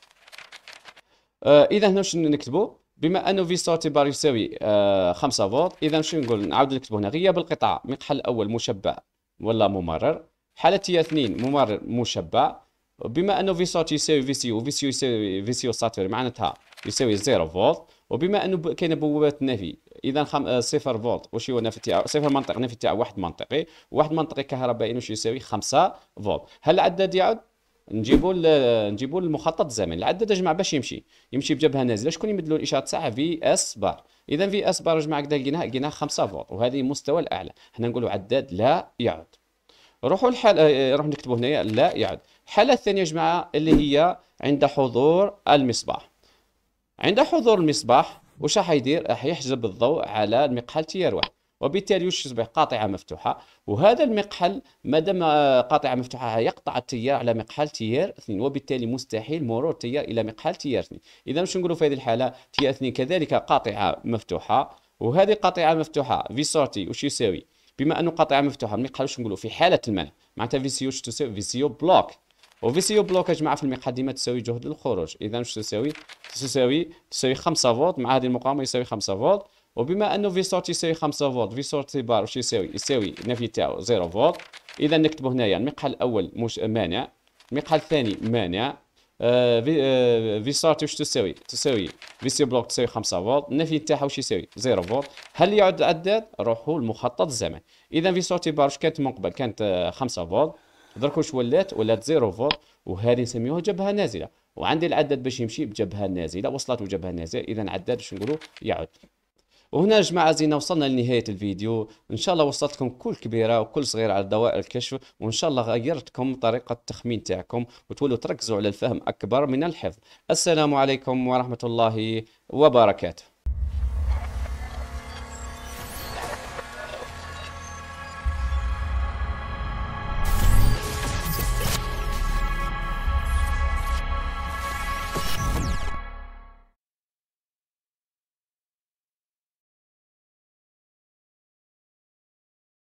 آه، اذا هنا واش نكتبوا بما انه في سورتي بار يساوي 5 آه، فولت اذا شنو نقول نعاود نكتبوا هنا غياب القطعه مقحل الاول مشبع ولا ممرر حاله اثنين ممرر مشبع بما انه في سوت يساوي في سي وفي سي يساوي في سي ساتور معناتها يساوي 0 فولت وبما انه كاينه بوابه نافي اذا خم... آه، صفر فولت واش هو نافي تاعو صفر منطق نافي تاعو واحد منطقي واحد منطقي كهربائي واش يساوي 5 فولت هل العداد يعود نجيبوا نجيبوا المخطط الزمني العداد اجمع باش يمشي يمشي بجبهه نازله شكون يمدلو الاشاره تاعها في اس بار اذا في اس بار جمع كذا لقيناها لقيناها 5 فولت وهذه مستوى الاعلى حنا نقولوا عداد لا يعود روحوا الحالة آه، آه، روح نكتبوا هنايا لا يعد الحالة الثانية يا جماعة اللي هي عند حضور المصباح عند حضور المصباح وش راح يدير؟ راح يحجب الضوء على المقحل واحد وبالتالي وش تصبح قاطعه مفتوحه وهذا المقحل مادام آه، قاطعه مفتوحه يقطع التيار على مقحل تيار اثنين وبالتالي مستحيل مرور تيار الى مقحل تيار اثنين اذا مش نقولوا في هذه الحاله تيار اثنين كذلك قاطعه مفتوحه وهذه قاطعه مفتوحه في سورتي وش يساوي بما انه قطعه مفتوحه ما واش نقولوا في حاله المنع معناتها في سي او تساوي في سي او بلوك وفي سي او بلوك يا جماعه في المقعد ديما تساوي جهد للخروج اذا واش تساوي تساوي تساوي 5 فولت مع هذه المقاومه يساوي 5 فولت وبما انه في سورت يساوي 5 فولت في سورت بار واش يساوي يساوي النفي تاعو 0 فولت اذا نكتبوا هنايا يعني المقعد الاول مش مانع المقعد الثاني مانع آه، في ستارت آه، واش تساوي تساوي في سي بلوك تساوي 5 فولت النفي تاعها واش يساوي 0 فولت هل يعد عداد روحوا لمخطط الزمن اذا في سورتي بار كانت من قبل كانت 5 آه، فولت درك واش ولات ولات 0 فولت وهذه نسميوها جبهه نازله وعندي العداد باش يمشي بجبهه نازله وصلت جبهه نازله اذا عداد باش نقولوا يعد وهنا يا جماعه زينا وصلنا لنهايه الفيديو ان شاء الله وصلتكم كل كبيره وكل صغيره على دوائر الكشف وان شاء الله غيرتكم طريقه التخمين تاعكم وتولوا تركزوا على الفهم اكبر من الحفظ السلام عليكم ورحمه الله وبركاته